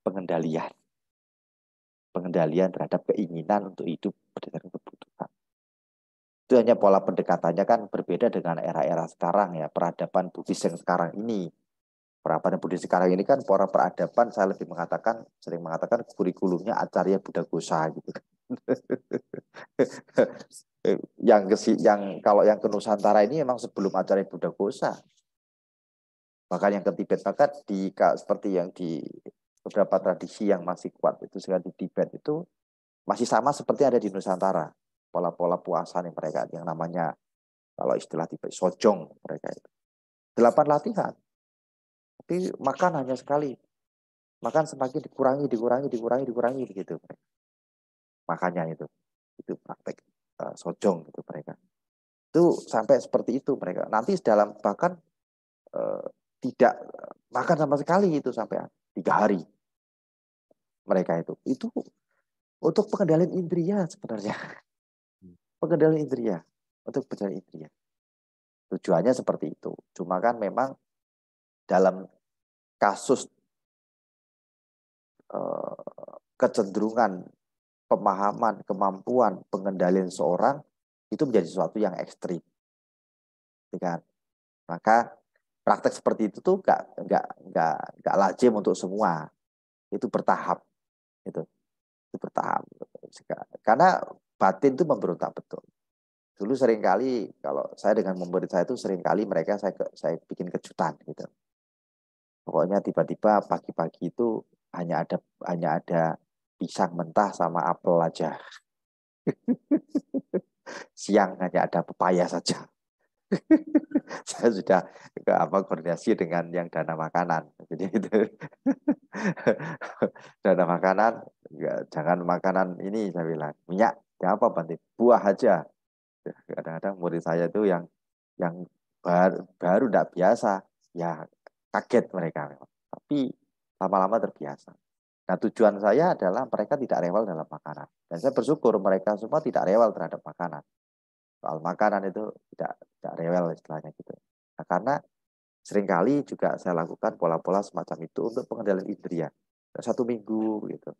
Pengendalian. Pengendalian terhadap keinginan untuk hidup berdasarkan kebutuhan. Itu hanya pola pendekatannya kan berbeda dengan era-era sekarang ya, peradaban Buddhis yang sekarang ini. Peradaban Buddhis sekarang ini kan pola peradaban saya lebih mengatakan sering mengatakan kurikulumnya acarya Buddha Gosa gitu kan. Eh, yang kesi, yang kalau yang ke Nusantara ini memang sebelum acara Buddha Gosa. Bahkan yang ke Tibet maka di seperti yang di beberapa tradisi yang masih kuat itu sekali di Tibet itu masih sama seperti ada di Nusantara pola-pola puasa yang mereka yang namanya kalau istilah Tibet sojong mereka itu delapan latihan tapi makan hanya sekali makan semakin dikurangi dikurangi dikurangi dikurangi begitu makanya itu itu praktek Eh, sojong gitu mereka itu sampai seperti itu mereka nanti dalam bahkan e, tidak eh, makan sama sekali itu sampai tiga hari mereka itu itu untuk pengendalian indria sebenarnya hmm. pengendalian indria untuk pengendalian indria tujuannya seperti itu cuma kan memang dalam kasus kecenderungan pemahaman, kemampuan, pengendalian seorang itu menjadi sesuatu yang ekstrim. Iya kan? Maka praktek seperti itu tuh gak gak gak gak lazim untuk semua. Itu bertahap. Itu, itu bertahap. Karena batin itu memberontak betul. Dulu seringkali kalau saya dengan memberi saya itu seringkali mereka saya saya bikin kejutan gitu. Pokoknya tiba-tiba pagi-pagi itu hanya ada hanya ada pisang mentah sama apel aja. Siang hanya ada pepaya saja. saya sudah ke apa koordinasi dengan yang dana makanan. Jadi itu dana makanan jangan makanan ini saya bilang minyak ya apa bantu buah aja. Kadang-kadang murid saya itu yang yang baru baru tidak biasa ya kaget mereka memang. Tapi lama-lama terbiasa. Nah, tujuan saya adalah mereka tidak rewel dalam makanan. Dan saya bersyukur mereka semua tidak rewel terhadap makanan. Soal makanan itu tidak tidak rewel istilahnya gitu. Nah, karena seringkali juga saya lakukan pola-pola semacam itu untuk pengendalian indria. Satu minggu gitu.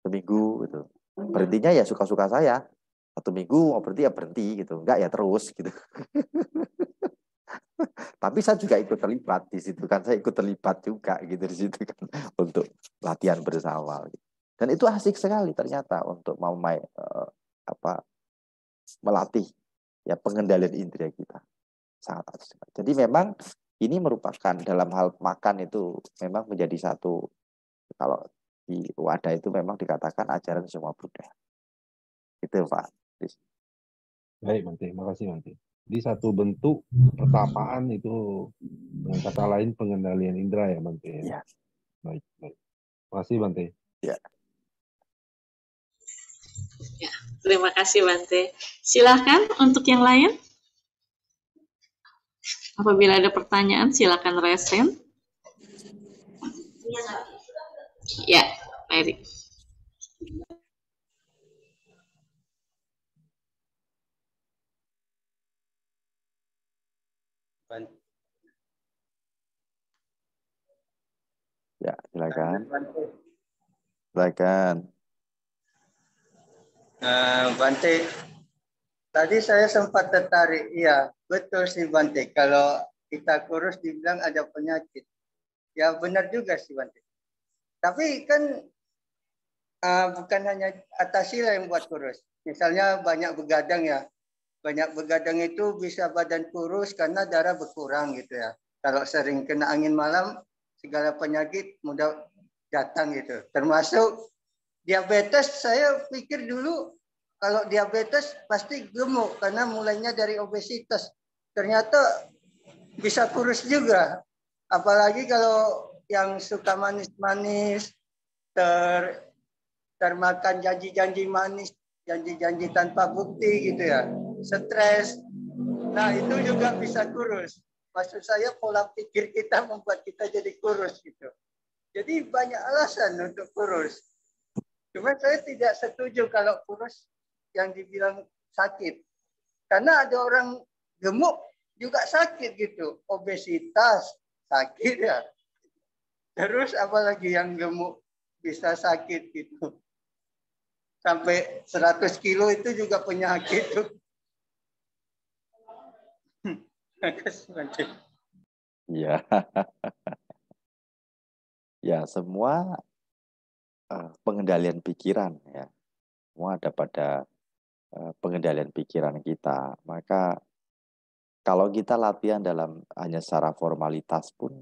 Seminggu gitu. Hmm. Berhentinya ya suka-suka saya. Satu minggu mau berhenti ya berhenti gitu. Enggak ya terus gitu. Tapi saya juga ikut terlibat di situ kan, saya ikut terlibat juga gitu di situ kan untuk latihan bersama. Dan itu asik sekali ternyata untuk mau main, eh, apa melatih ya pengendalian indera kita sangat asik. Jadi memang ini merupakan dalam hal makan itu memang menjadi satu kalau di wadah itu memang dikatakan ajaran semua Buddha. Itu Pak. Baik, Manti. Terima kasih, Manti di satu bentuk pertapaan itu dengan kata lain pengendalian indera ya Bante. Ya. ya. Baik, baik. Terima kasih Bante. Ya. ya. Terima kasih Bante. Silahkan untuk yang lain. Apabila ada pertanyaan silakan resen. Ya, Mary. Ya, silakan. Silakan. Uh, eh, Bante, tadi saya sempat tertarik. Iya, betul sih Bante. Kalau kita kurus dibilang ada penyakit. Ya benar juga sih Bante. Tapi kan uh, bukan hanya atasilah yang buat kurus. Misalnya banyak begadang ya. Banyak begadang itu bisa badan kurus karena darah berkurang gitu ya. Kalau sering kena angin malam, segala penyakit mudah datang gitu. Termasuk diabetes saya pikir dulu kalau diabetes pasti gemuk karena mulainya dari obesitas. Ternyata bisa kurus juga. Apalagi kalau yang suka manis-manis, ter termakan janji-janji manis, janji-janji tanpa bukti gitu ya. Stres. Nah, itu juga bisa kurus. Maksud saya pola pikir kita membuat kita jadi kurus gitu. Jadi banyak alasan untuk kurus. Cuma saya tidak setuju kalau kurus yang dibilang sakit. Karena ada orang gemuk juga sakit gitu. Obesitas sakit ya. Terus apalagi yang gemuk bisa sakit gitu. Sampai 100 kilo itu juga penyakit tuh ya. ya, semua eh, pengendalian pikiran ya. Semua ada pada eh, pengendalian pikiran kita. Maka kalau kita latihan dalam hanya secara formalitas pun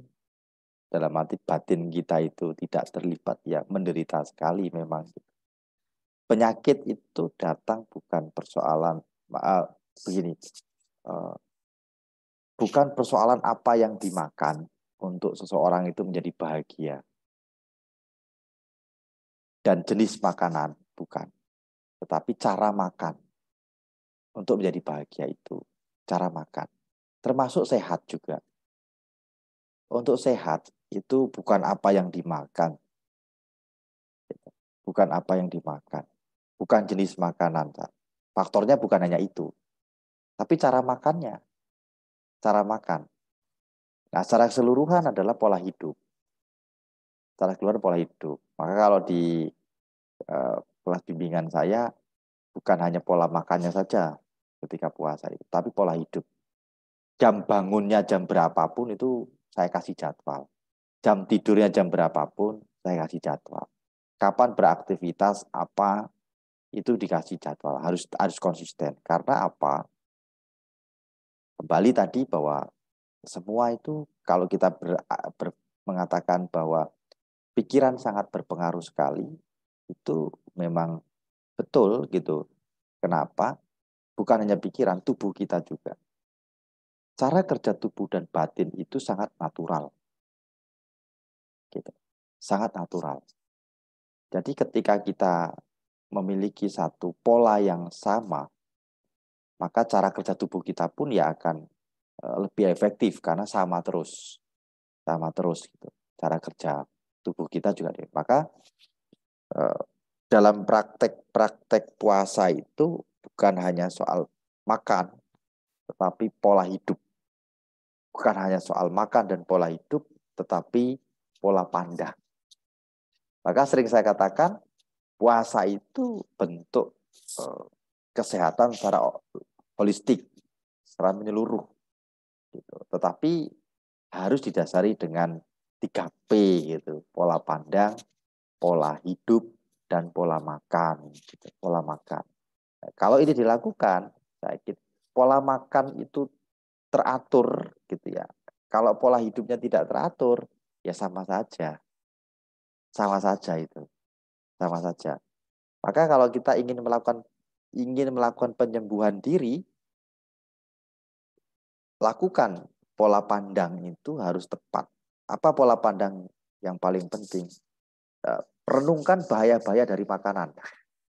dalam arti batin kita itu tidak terlibat ya menderita sekali memang penyakit itu datang bukan persoalan maaf eh, begini bukan persoalan apa yang dimakan untuk seseorang itu menjadi bahagia. Dan jenis makanan bukan, tetapi cara makan untuk menjadi bahagia itu, cara makan. Termasuk sehat juga. Untuk sehat itu bukan apa yang dimakan. Bukan apa yang dimakan. Bukan jenis makanan. Faktornya bukan hanya itu. Tapi cara makannya cara makan. Nah, secara keseluruhan adalah pola hidup. Secara keseluruhan pola hidup. Maka kalau di eh, kelas bimbingan saya bukan hanya pola makannya saja ketika puasa itu, tapi pola hidup. Jam bangunnya jam berapapun itu saya kasih jadwal. Jam tidurnya jam berapapun saya kasih jadwal. Kapan beraktivitas apa itu dikasih jadwal harus harus konsisten karena apa kembali tadi bahwa semua itu kalau kita ber, ber, mengatakan bahwa pikiran sangat berpengaruh sekali itu memang betul gitu. Kenapa? Bukan hanya pikiran, tubuh kita juga. Cara kerja tubuh dan batin itu sangat natural. Gitu. Sangat natural. Jadi ketika kita memiliki satu pola yang sama, maka cara kerja tubuh kita pun ya akan eh, lebih efektif karena sama terus sama terus gitu cara kerja tubuh kita juga deh maka eh, dalam praktek-praktek puasa itu bukan hanya soal makan tetapi pola hidup bukan hanya soal makan dan pola hidup tetapi pola pandang maka sering saya katakan puasa itu bentuk eh, kesehatan secara holistik, secara menyeluruh. Gitu. Tetapi harus didasari dengan 3P gitu, pola pandang, pola hidup dan pola makan, gitu. pola makan. Nah, kalau ini dilakukan, kira pola makan itu teratur gitu ya. Kalau pola hidupnya tidak teratur, ya sama saja. Sama saja itu. Sama saja. Maka kalau kita ingin melakukan ingin melakukan penyembuhan diri, lakukan pola pandang itu harus tepat. Apa pola pandang yang paling penting? Ya, renungkan bahaya-bahaya dari makanan.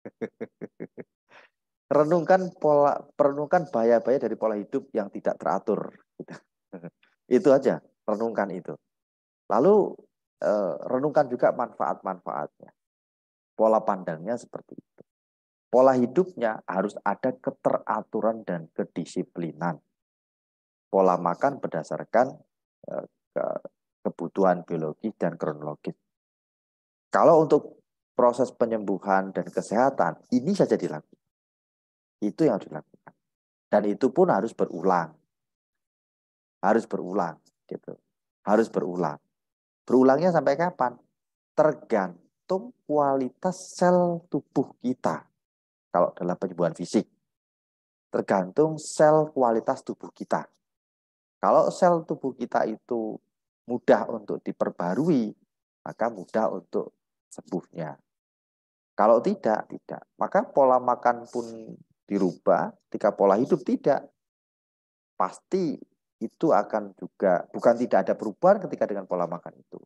renungkan pola, renungkan bahaya-bahaya dari pola hidup yang tidak teratur. itu aja, renungkan itu. Lalu eh, renungkan juga manfaat-manfaatnya. Pola pandangnya seperti itu pola hidupnya harus ada keteraturan dan kedisiplinan. Pola makan berdasarkan eh, kebutuhan biologis dan kronologis. Kalau untuk proses penyembuhan dan kesehatan, ini saja dilakukan. Itu yang harus dilakukan. Dan itu pun harus berulang. Harus berulang. gitu Harus berulang. Berulangnya sampai kapan? Tergantung kualitas sel tubuh kita kalau dalam penyembuhan fisik. Tergantung sel kualitas tubuh kita. Kalau sel tubuh kita itu mudah untuk diperbarui, maka mudah untuk sembuhnya. Kalau tidak, tidak. Maka pola makan pun dirubah, Jika pola hidup tidak. Pasti itu akan juga bukan tidak ada perubahan ketika dengan pola makan itu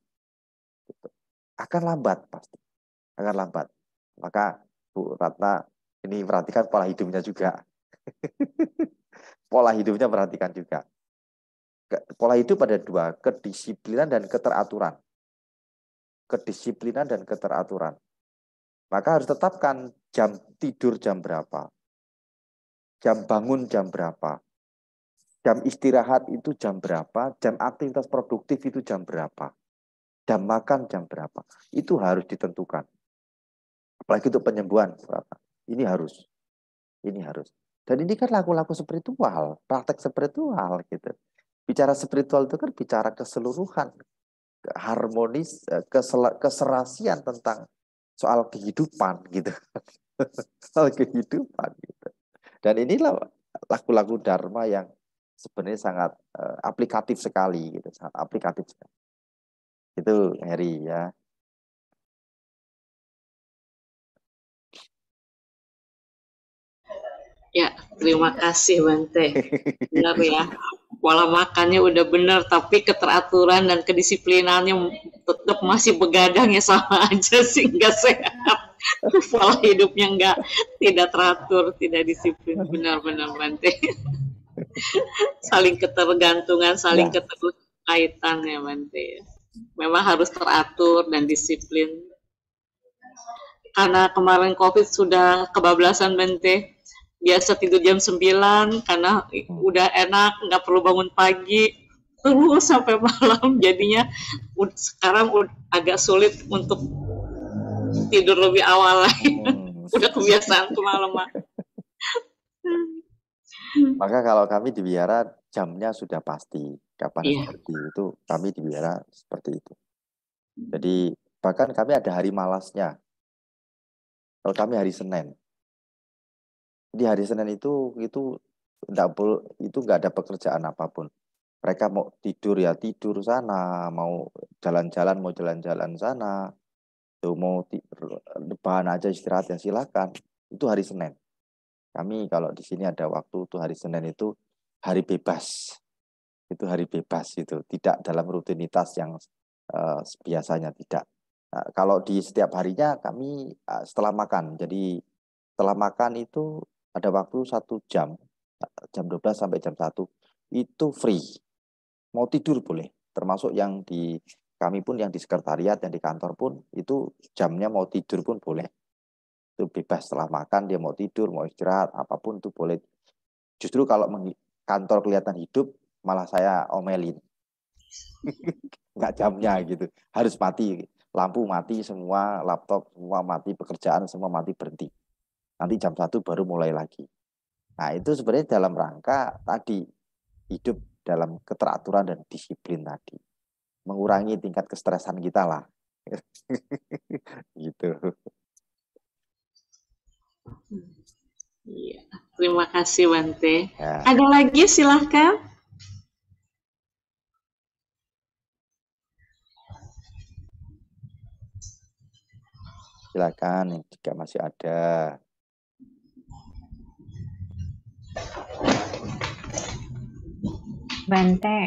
gitu. akan lambat pasti akan lambat maka Bu Ratna ini perhatikan pola hidupnya juga. pola hidupnya perhatikan juga. Pola hidup pada dua, kedisiplinan dan keteraturan. Kedisiplinan dan keteraturan. Maka harus tetapkan jam tidur jam berapa. Jam bangun jam berapa. Jam istirahat itu jam berapa, jam aktivitas produktif itu jam berapa. Jam makan jam berapa. Itu harus ditentukan. Apalagi untuk penyembuhan. Berapa. Ini harus. Ini harus. Dan ini kan laku-laku spiritual, praktek spiritual gitu. Bicara spiritual itu kan bicara keseluruhan, harmonis, eh, kesel, keserasian tentang soal kehidupan gitu. soal kehidupan gitu. Dan inilah laku-laku dharma yang sebenarnya sangat eh, aplikatif sekali gitu, sangat aplikatif sekali. Itu Harry ya. Ya, terima kasih Bante. Benar ya. Pola makannya udah benar, tapi keteraturan dan kedisiplinannya tetap masih begadang ya sama aja sih, nggak sehat. Pola hidupnya nggak tidak teratur, tidak disiplin. Benar-benar Bante. saling ketergantungan, saling ya. keterkaitan ya Bante. Memang harus teratur dan disiplin. Karena kemarin COVID sudah kebablasan Bante biasa tidur jam 9 karena hmm. udah enak nggak perlu bangun pagi terus sampai malam jadinya sekarang udah agak sulit untuk tidur lebih awal lagi hmm. udah kebiasaan kemalaman maka kalau kami di biara jamnya sudah pasti kapan yeah. seperti itu kami di biara seperti itu hmm. jadi bahkan kami ada hari malasnya kalau kami hari Senin di hari Senin itu itu double itu nggak ada pekerjaan apapun. Mereka mau tidur ya tidur sana, mau jalan-jalan mau jalan-jalan sana, tuh mau depan aja istirahat ya silakan. Itu hari Senin. Kami kalau di sini ada waktu tuh hari Senin itu hari bebas. Itu hari bebas itu, tidak dalam rutinitas yang uh, biasanya tidak. Nah, kalau di setiap harinya kami uh, setelah makan, jadi setelah makan itu ada waktu satu jam jam 12 sampai jam 1 itu free mau tidur boleh termasuk yang di kami pun yang di sekretariat yang di kantor pun itu jamnya mau tidur pun boleh itu bebas setelah makan dia mau tidur mau istirahat apapun itu boleh justru kalau kantor kelihatan hidup malah saya omelin nggak jamnya gitu harus mati lampu mati semua laptop semua mati pekerjaan semua mati berhenti Nanti jam satu baru mulai lagi. Nah, itu sebenarnya dalam rangka tadi hidup dalam keteraturan dan disiplin tadi. Mengurangi tingkat kestresan kita lah. gitu. Iya, terima kasih Bante. Ya. Ada lagi silahkan. Silakan jika masih ada. Bante,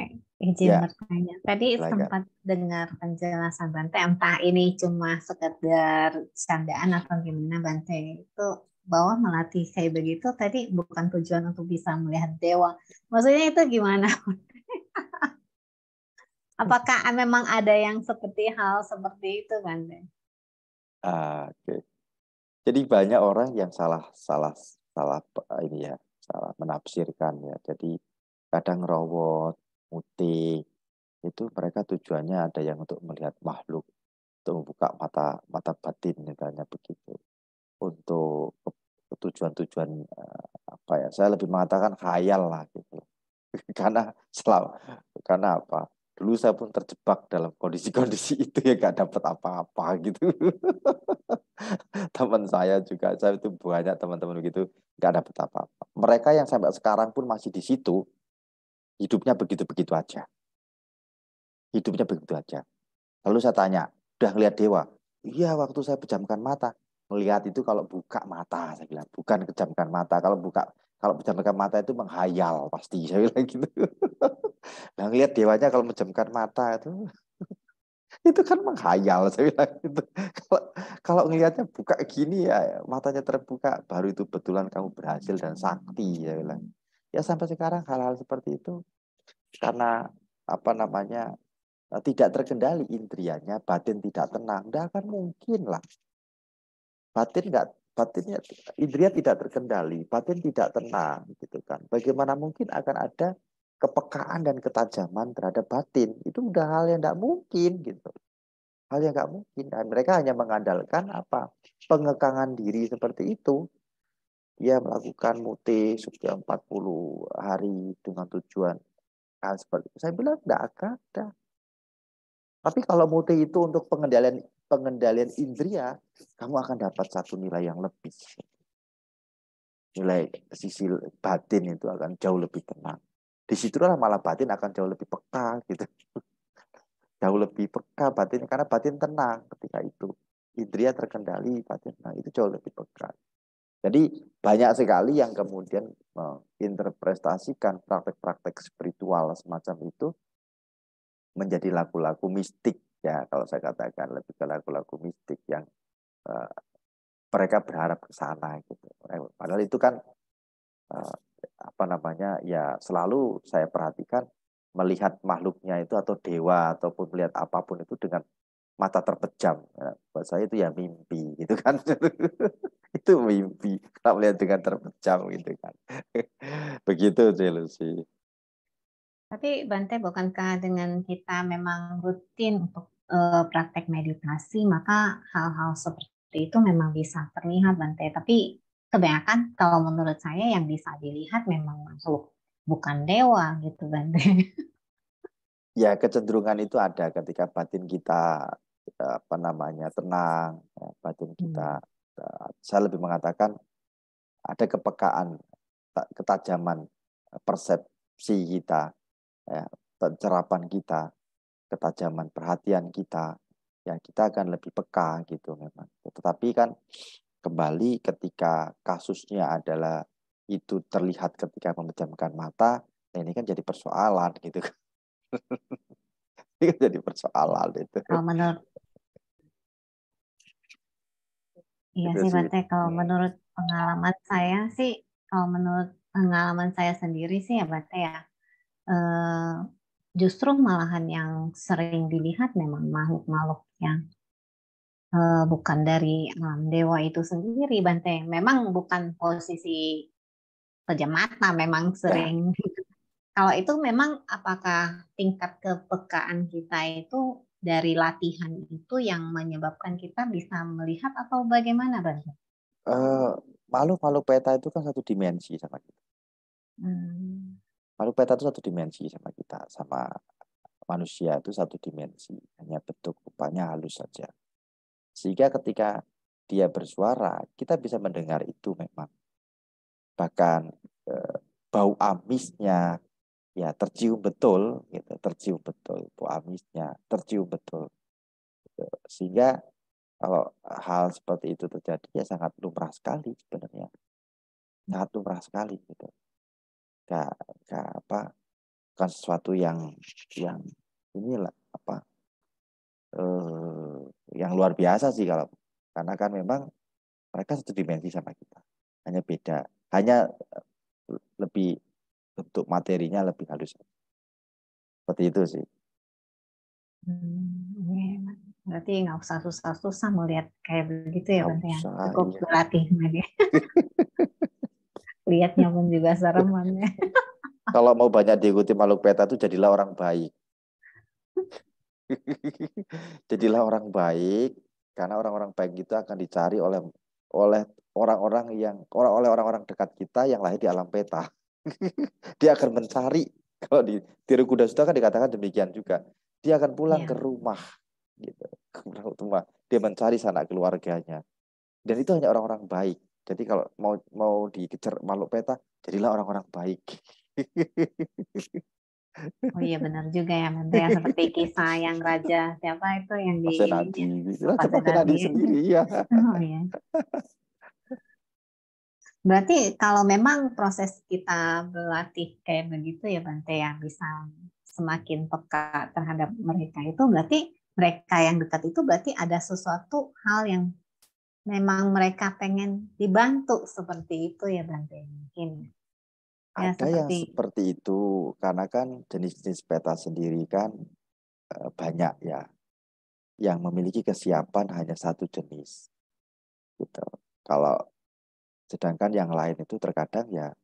izin ya. bertanya. Tadi Laga. sempat dengar penjelasan Bante, entah ini cuma sekedar candaan atau gimana Bante. Itu bahwa melatih kayak begitu tadi bukan tujuan untuk bisa melihat dewa. Maksudnya itu gimana? Apakah memang ada yang seperti hal seperti itu Bante? Ah, Oke. Okay. Jadi banyak orang yang salah salah salah ini ya salah menafsirkan ya. Jadi kadang rawot, muti itu mereka tujuannya ada yang untuk melihat makhluk, untuk membuka mata mata batin misalnya begitu. Untuk tujuan-tujuan eh, apa ya? Saya lebih mengatakan khayal lah gitu. karena selama karena apa? dulu saya pun terjebak dalam kondisi-kondisi itu ya gak dapat apa-apa gitu teman saya juga saya itu banyak teman-teman begitu gak dapat apa-apa mereka yang sampai sekarang pun masih di situ hidupnya begitu-begitu aja hidupnya begitu aja lalu saya tanya udah ngelihat dewa iya waktu saya pejamkan mata melihat itu kalau buka mata saya bilang bukan kejamkan mata kalau buka kalau pejamkan mata itu menghayal pasti saya bilang gitu Nah, ngelihat dewanya kalau menjamkan mata itu itu kan menghayal saya bilang itu kalau kalau ngelihatnya buka gini ya matanya terbuka baru itu betulan kamu berhasil dan sakti ya bilang ya sampai sekarang hal-hal seperti itu karena apa namanya eh, tidak terkendali indrianya batin tidak tenang tidak akan mungkin lah batin nggak batinnya indria tidak terkendali batin tidak tenang gitu kan bagaimana mungkin akan ada kepekaan dan ketajaman terhadap batin itu udah hal yang tidak mungkin gitu hal yang nggak mungkin dan mereka hanya mengandalkan apa pengekangan diri seperti itu dia melakukan muti sudah 40 hari dengan tujuan nah, seperti itu. Saya bilang tidak akan ada. Tapi kalau muti itu untuk pengendalian pengendalian indria, kamu akan dapat satu nilai yang lebih. Nilai sisi batin itu akan jauh lebih tenang disitulah malah batin akan jauh lebih peka gitu jauh lebih peka batin karena batin tenang ketika itu indria terkendali batin nah itu jauh lebih peka jadi banyak sekali yang kemudian menginterpretasikan eh, praktek-praktek spiritual semacam itu menjadi lagu-lagu mistik ya kalau saya katakan lebih ke lagu-lagu mistik yang uh, mereka berharap ke sana gitu. Eh, padahal itu kan uh, apa namanya ya selalu saya perhatikan melihat makhluknya itu atau dewa ataupun melihat apapun itu dengan mata terpejam. Ya, buat saya itu ya mimpi gitu kan. itu mimpi kalau melihat dengan terpejam gitu kan. Begitu jelusi Tapi Bante bukankah dengan kita memang rutin untuk uh, praktek meditasi maka hal-hal seperti itu memang bisa terlihat Bante. Tapi kebanyakan kalau menurut saya yang bisa dilihat memang makhluk bukan dewa gitu Bante. Ya kecenderungan itu ada ketika batin kita eh, apa namanya tenang, ya, batin kita hmm. Eh, saya lebih mengatakan ada kepekaan, ketajaman eh, persepsi kita, ya, pencerapan kita, ketajaman perhatian kita, ya kita akan lebih peka gitu memang. Tetapi kan Kembali ketika kasusnya adalah itu terlihat ketika memejamkan mata, nah ini kan jadi persoalan gitu. Kan. ini kan jadi persoalan itu. Kalau menurut Iya gitu sih, Pak kalau hmm. menurut pengalaman saya sih, kalau menurut pengalaman saya sendiri sih ya, Pak ya, eh, justru malahan yang sering dilihat memang makhluk-makhluk yang Eh, bukan dari um, dewa itu sendiri Banteng. Memang bukan posisi kejamatan memang ya. sering. Ya. Kalau itu memang apakah tingkat kepekaan kita itu dari latihan itu yang menyebabkan kita bisa melihat atau bagaimana Banteng? Uh, eh, Palu-palu peta itu kan satu dimensi sama kita. Hmm. peta itu satu dimensi sama kita, sama manusia itu satu dimensi, hanya bentuk rupanya halus saja. Sehingga ketika dia bersuara, kita bisa mendengar itu memang. Bahkan e, bau amisnya ya tercium betul, gitu, tercium betul bau amisnya, tercium betul. Gitu. Sehingga kalau hal seperti itu terjadi ya sangat lumrah sekali sebenarnya, sangat lumrah sekali gitu. Gak, gak apa bukan sesuatu yang yang inilah apa eh, yang luar biasa sih kalau karena kan memang mereka satu dimensi sama kita hanya beda hanya eh, lebih bentuk materinya lebih halus seperti itu sih hmm, iya, iya, berarti nggak usah susah-susah melihat kayak begitu ya Bante ya cukup iya. berlatih ya? lihatnya pun juga seremannya kalau mau banyak diikuti makhluk peta itu jadilah orang baik Jadilah orang baik karena orang-orang baik itu akan dicari oleh oleh orang-orang yang oleh orang-orang dekat kita yang lahir di alam peta. Dia akan mencari kalau di Tiru Kuda sudah kan dikatakan demikian juga. Dia akan pulang ya. ke rumah gitu. Ke rumah. Dia mencari sanak keluarganya. Dan itu hanya orang-orang baik. Jadi kalau mau mau dikejar makhluk peta, jadilah orang-orang baik. Oh iya benar juga ya Mante ya seperti kisah yang raja siapa itu yang di Pasenadi. Ya, Pasenadi sendiri ya. Oh iya. Berarti kalau memang proses kita berlatih kayak begitu ya Bante yang bisa semakin peka terhadap mereka itu berarti mereka yang dekat itu berarti ada sesuatu hal yang memang mereka pengen dibantu seperti itu ya Bante mungkin. Ya. Ya, ada seperti... yang seperti itu karena kan jenis-jenis peta sendiri kan eh, banyak ya yang memiliki kesiapan hanya satu jenis gitu kalau sedangkan yang lain itu terkadang ya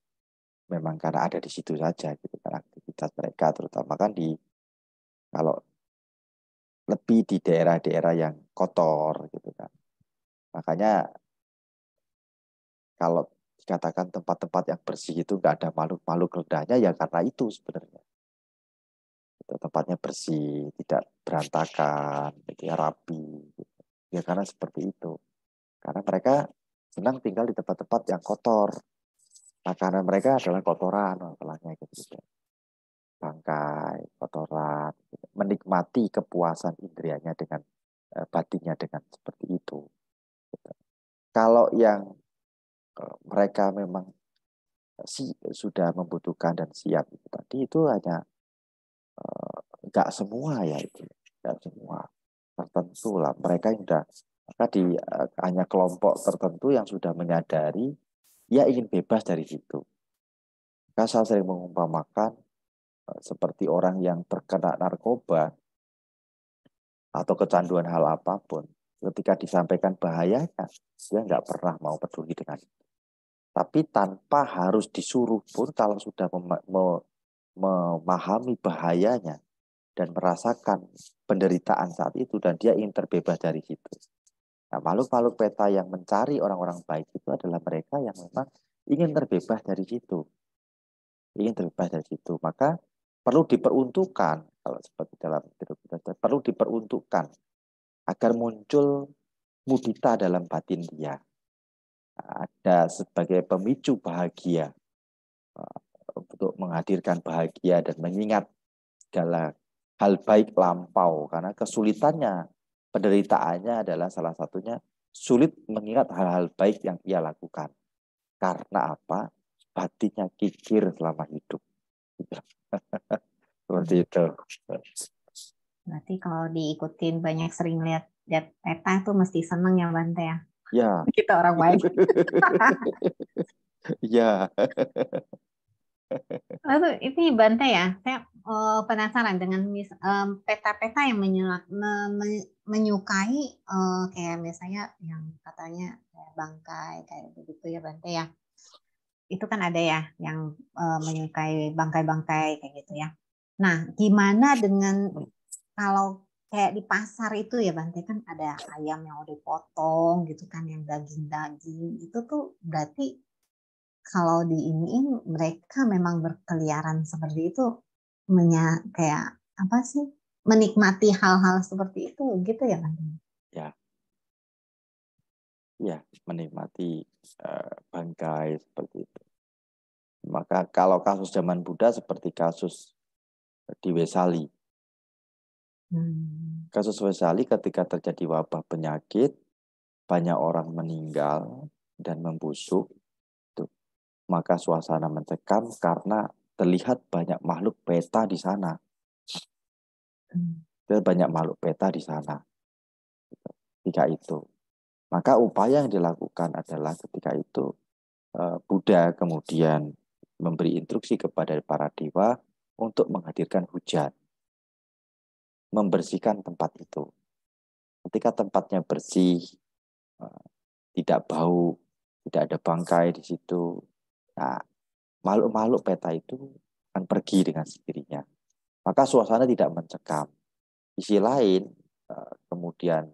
memang karena ada di situ saja gitu kan aktivitas mereka terutama kan di kalau lebih di daerah-daerah yang kotor gitu kan makanya kalau dikatakan tempat-tempat yang bersih itu nggak ada makhluk-makhluk rendahnya ya karena itu sebenarnya tempatnya bersih tidak berantakan gitu ya rapi gitu. ya karena seperti itu karena mereka senang tinggal di tempat-tempat yang kotor makanan nah, mereka adalah kotoran masalahnya gitu, gitu bangkai kotoran gitu. menikmati kepuasan indrianya dengan eh, batinnya dengan seperti itu gitu. kalau yang Eh, mereka memang si, sudah membutuhkan dan siap itu tadi itu hanya eh, nggak uh, semua ya itu nggak semua tertentu lah mereka yang sudah maka di uh, hanya kelompok tertentu yang sudah menyadari ya ingin bebas dari situ Kasal saya sering mengumpamakan uh, seperti orang yang terkena narkoba atau kecanduan hal apapun ketika disampaikan bahayanya, dia nggak pernah mau peduli dengan itu. Tapi tanpa harus disuruh pun, kalau sudah memahami bahayanya dan merasakan penderitaan saat itu, dan dia ingin terbebas dari situ. Nah, makhluk-makhluk peta yang mencari orang-orang baik itu adalah mereka yang memang ingin terbebas dari situ. Ingin terbebas dari situ. Maka perlu diperuntukkan, kalau seperti dalam perlu diperuntukkan agar muncul mudita dalam batin dia. Ada sebagai pemicu bahagia eh, untuk menghadirkan bahagia dan mengingat segala hal baik lampau karena kesulitannya penderitaannya adalah salah satunya sulit mengingat hal-hal baik yang ia lakukan karena apa batinnya kikir selama hidup seperti itu Berarti kalau diikutin banyak sering lihat lihat peta tuh mesti seneng ya Bante ya. Ya. Kita orang baik. ya. Lalu ini Bante ya, saya uh, penasaran dengan mis, peta-peta yang menyula, me, me, menyukai uh, kayak misalnya yang katanya kayak bangkai kayak begitu ya Bante ya. Itu kan ada ya yang uh, menyukai bangkai-bangkai kayak gitu ya. Nah, gimana dengan kalau kayak di pasar itu ya Bante kan ada ayam yang udah potong gitu kan yang daging-daging itu tuh berarti kalau di ini mereka memang berkeliaran seperti itu menya kayak apa sih menikmati hal-hal seperti itu gitu ya Bante? Ya, ya menikmati uh, bangkai seperti itu. Maka kalau kasus zaman Buddha seperti kasus di Wesali Hmm. Kasus Wesali ketika terjadi wabah penyakit, banyak orang meninggal dan membusuk, tuh. maka suasana mencekam karena terlihat banyak makhluk peta di sana. Hmm. Banyak makhluk peta di sana. Ketika itu. Maka upaya yang dilakukan adalah ketika itu eh, Buddha kemudian memberi instruksi kepada para dewa untuk menghadirkan hujan membersihkan tempat itu. Ketika tempatnya bersih, eh, tidak bau, tidak ada bangkai di situ, nah, makhluk-makhluk peta itu akan pergi dengan sendirinya. Maka suasana tidak mencekam. Isi lain, eh, kemudian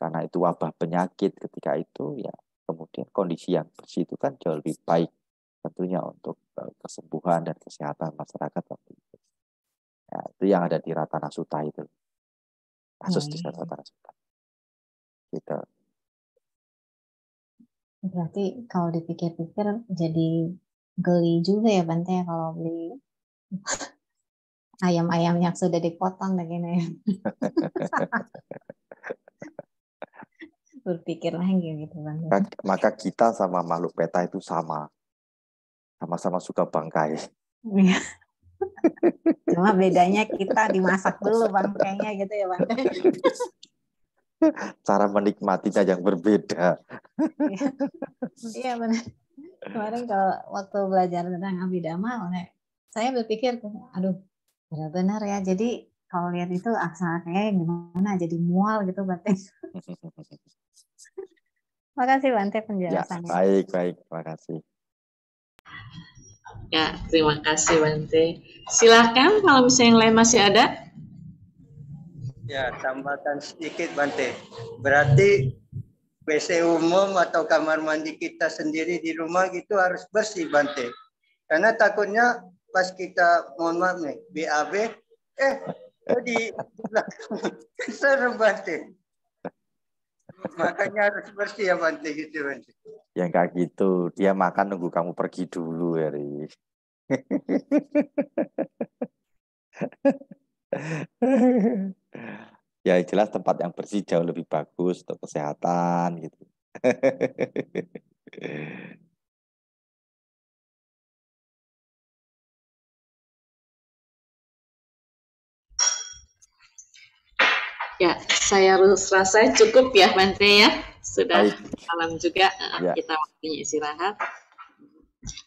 karena itu wabah penyakit ketika itu, ya kemudian kondisi yang bersih itu kan jauh lebih baik tentunya untuk eh, kesembuhan dan kesehatan masyarakat waktu itu. Ya, itu yang ada di Ratana Suta itu kasus hmm. di satu tersebut. Gitu. Berarti kalau dipikir-pikir jadi geli juga ya Bante ya kalau beli ayam-ayam yang sudah dipotong dan gini ya. Berpikir lagi gitu Bante. Kan, maka kita sama makhluk peta itu sama. Sama-sama suka bangkai. Iya. Cuma bedanya kita dimasak dulu bang kayaknya gitu ya bang. Cara menikmatinya yang berbeda. Iya benar. Kemarin kalau waktu belajar tentang abidama, saya berpikir, aduh benar-benar ya. Jadi kalau lihat itu aksara kayak gimana jadi mual gitu Bante. Makasih Bante penjelasannya. Ya, baik, baik. Makasih. Ya, terima kasih Bante. Silahkan kalau misalnya yang lain masih ada. Ya, tambahkan sedikit Bante. Berarti WC umum atau kamar mandi kita sendiri di rumah itu harus bersih Bante. Karena takutnya pas kita, mohon maaf nih, BAB, eh, jadi belakang. Serem Bante. Makanya harus bersih ya Bante gitu Bante. Gitu, ya enggak gitu. Dia makan nunggu kamu pergi dulu, ya ri ya jelas tempat yang bersih jauh lebih bagus untuk kesehatan gitu. Ya, saya rasa cukup ya Bante ya. Sudah Baik. malam juga eh, ya. kita waktunya istirahat.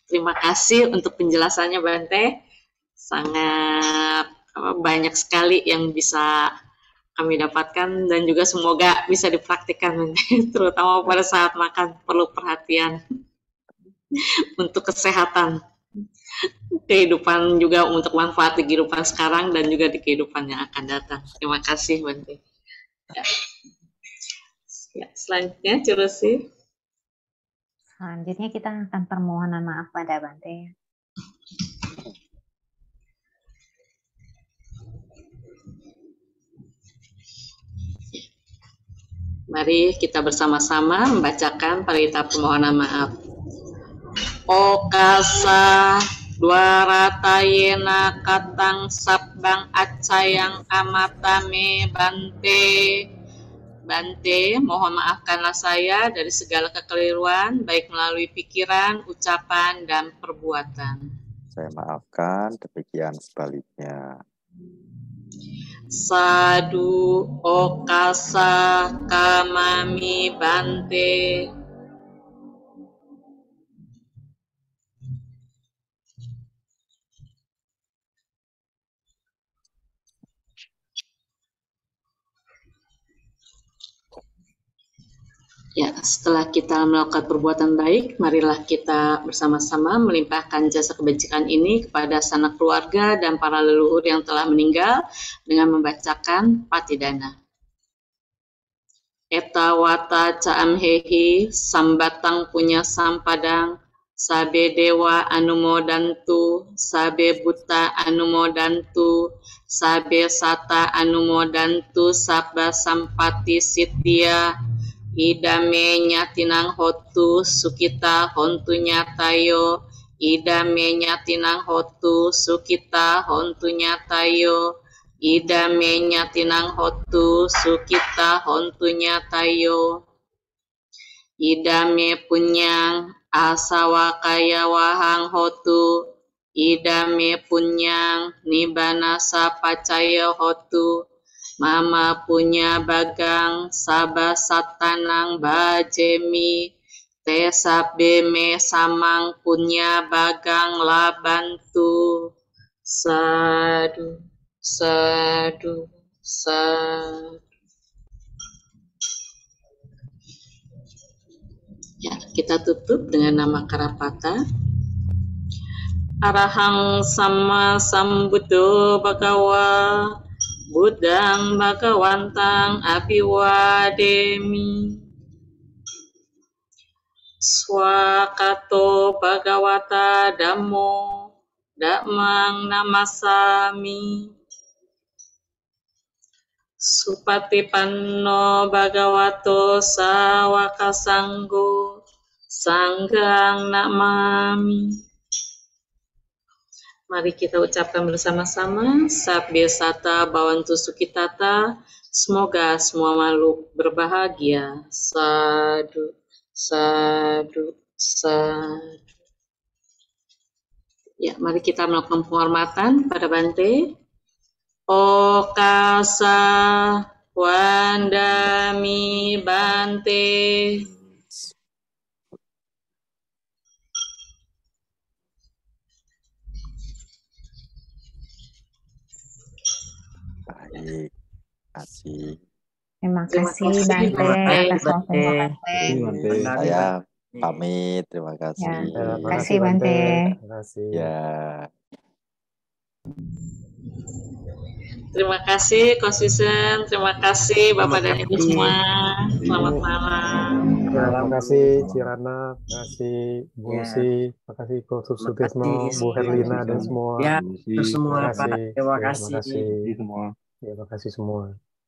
Terima kasih untuk penjelasannya Bante. Sangat banyak sekali yang bisa kami dapatkan dan juga semoga bisa dipraktikkan Bante, terutama pada saat makan perlu perhatian untuk kesehatan kehidupan juga untuk manfaat di kehidupan sekarang dan juga di kehidupan yang akan datang. Terima kasih, Bante. Ya. ya, selanjutnya Curusi. Selanjutnya kita akan permohonan maaf pada Bante. Mari kita bersama-sama membacakan perintah permohonan maaf. Okasa Dua rata yena katang sabang yang amatame bante. Bante, mohon maafkanlah saya dari segala kekeliruan, baik melalui pikiran, ucapan, dan perbuatan. Saya maafkan, demikian sebaliknya. Sadu okasa kamami bante Ya, setelah kita melakukan perbuatan baik, marilah kita bersama-sama melimpahkan jasa kebajikan ini kepada sanak keluarga dan para leluhur yang telah meninggal dengan membacakan patidana. Eta wata caam sambatang punya sampadang sabe dewa anumodantu sabe buta anumodantu sabe sata anumodantu sabba sampati sitia idame nyatinang hotu sukita hontunya tayo idame nyatinang hotu sukita hontunya tayo idame nyatinang hotu sukita hontunya tayo idame punyang asawa kaya wahang hotu idame punyang nibanasa pacaya hotu Mama punya bagang sabah satanang bajemi Tesa beme samang punya bagang labantu Sadu, sadu, sadu Ya, kita tutup dengan nama Karapata. Arahang sama sambutu bagawa. Budang baka wantang api wademi Swakato bagawata Dhammo supati Namasami panno bagawato Sawakasanggo Sanggang Namami Mari kita ucapkan bersama-sama, Sabya Sata Bawantu Sukitata, semoga semua makhluk berbahagia. Sadu, sadu, sadu. Ya, mari kita melakukan penghormatan pada Bante. Okasa Wandami Bante. kasih. Terima kasih Bante terima kasih Bante. Saya ya, iya. pamit, terima kasih. Ya, terima ya, kasih Bante. Terima kasih. Ya. Terima kasih konsisten, terima kasih Bapak dan Ibu semua. Selamat iya. ya, malam. Terima kasih Cirana, terima kasih Bu ya. Si, terima kasih Ko Sutismo, Bu Herlina dan semua. Ya, terima kasih, terima kasih. Terima kasih. Terima kasih semua.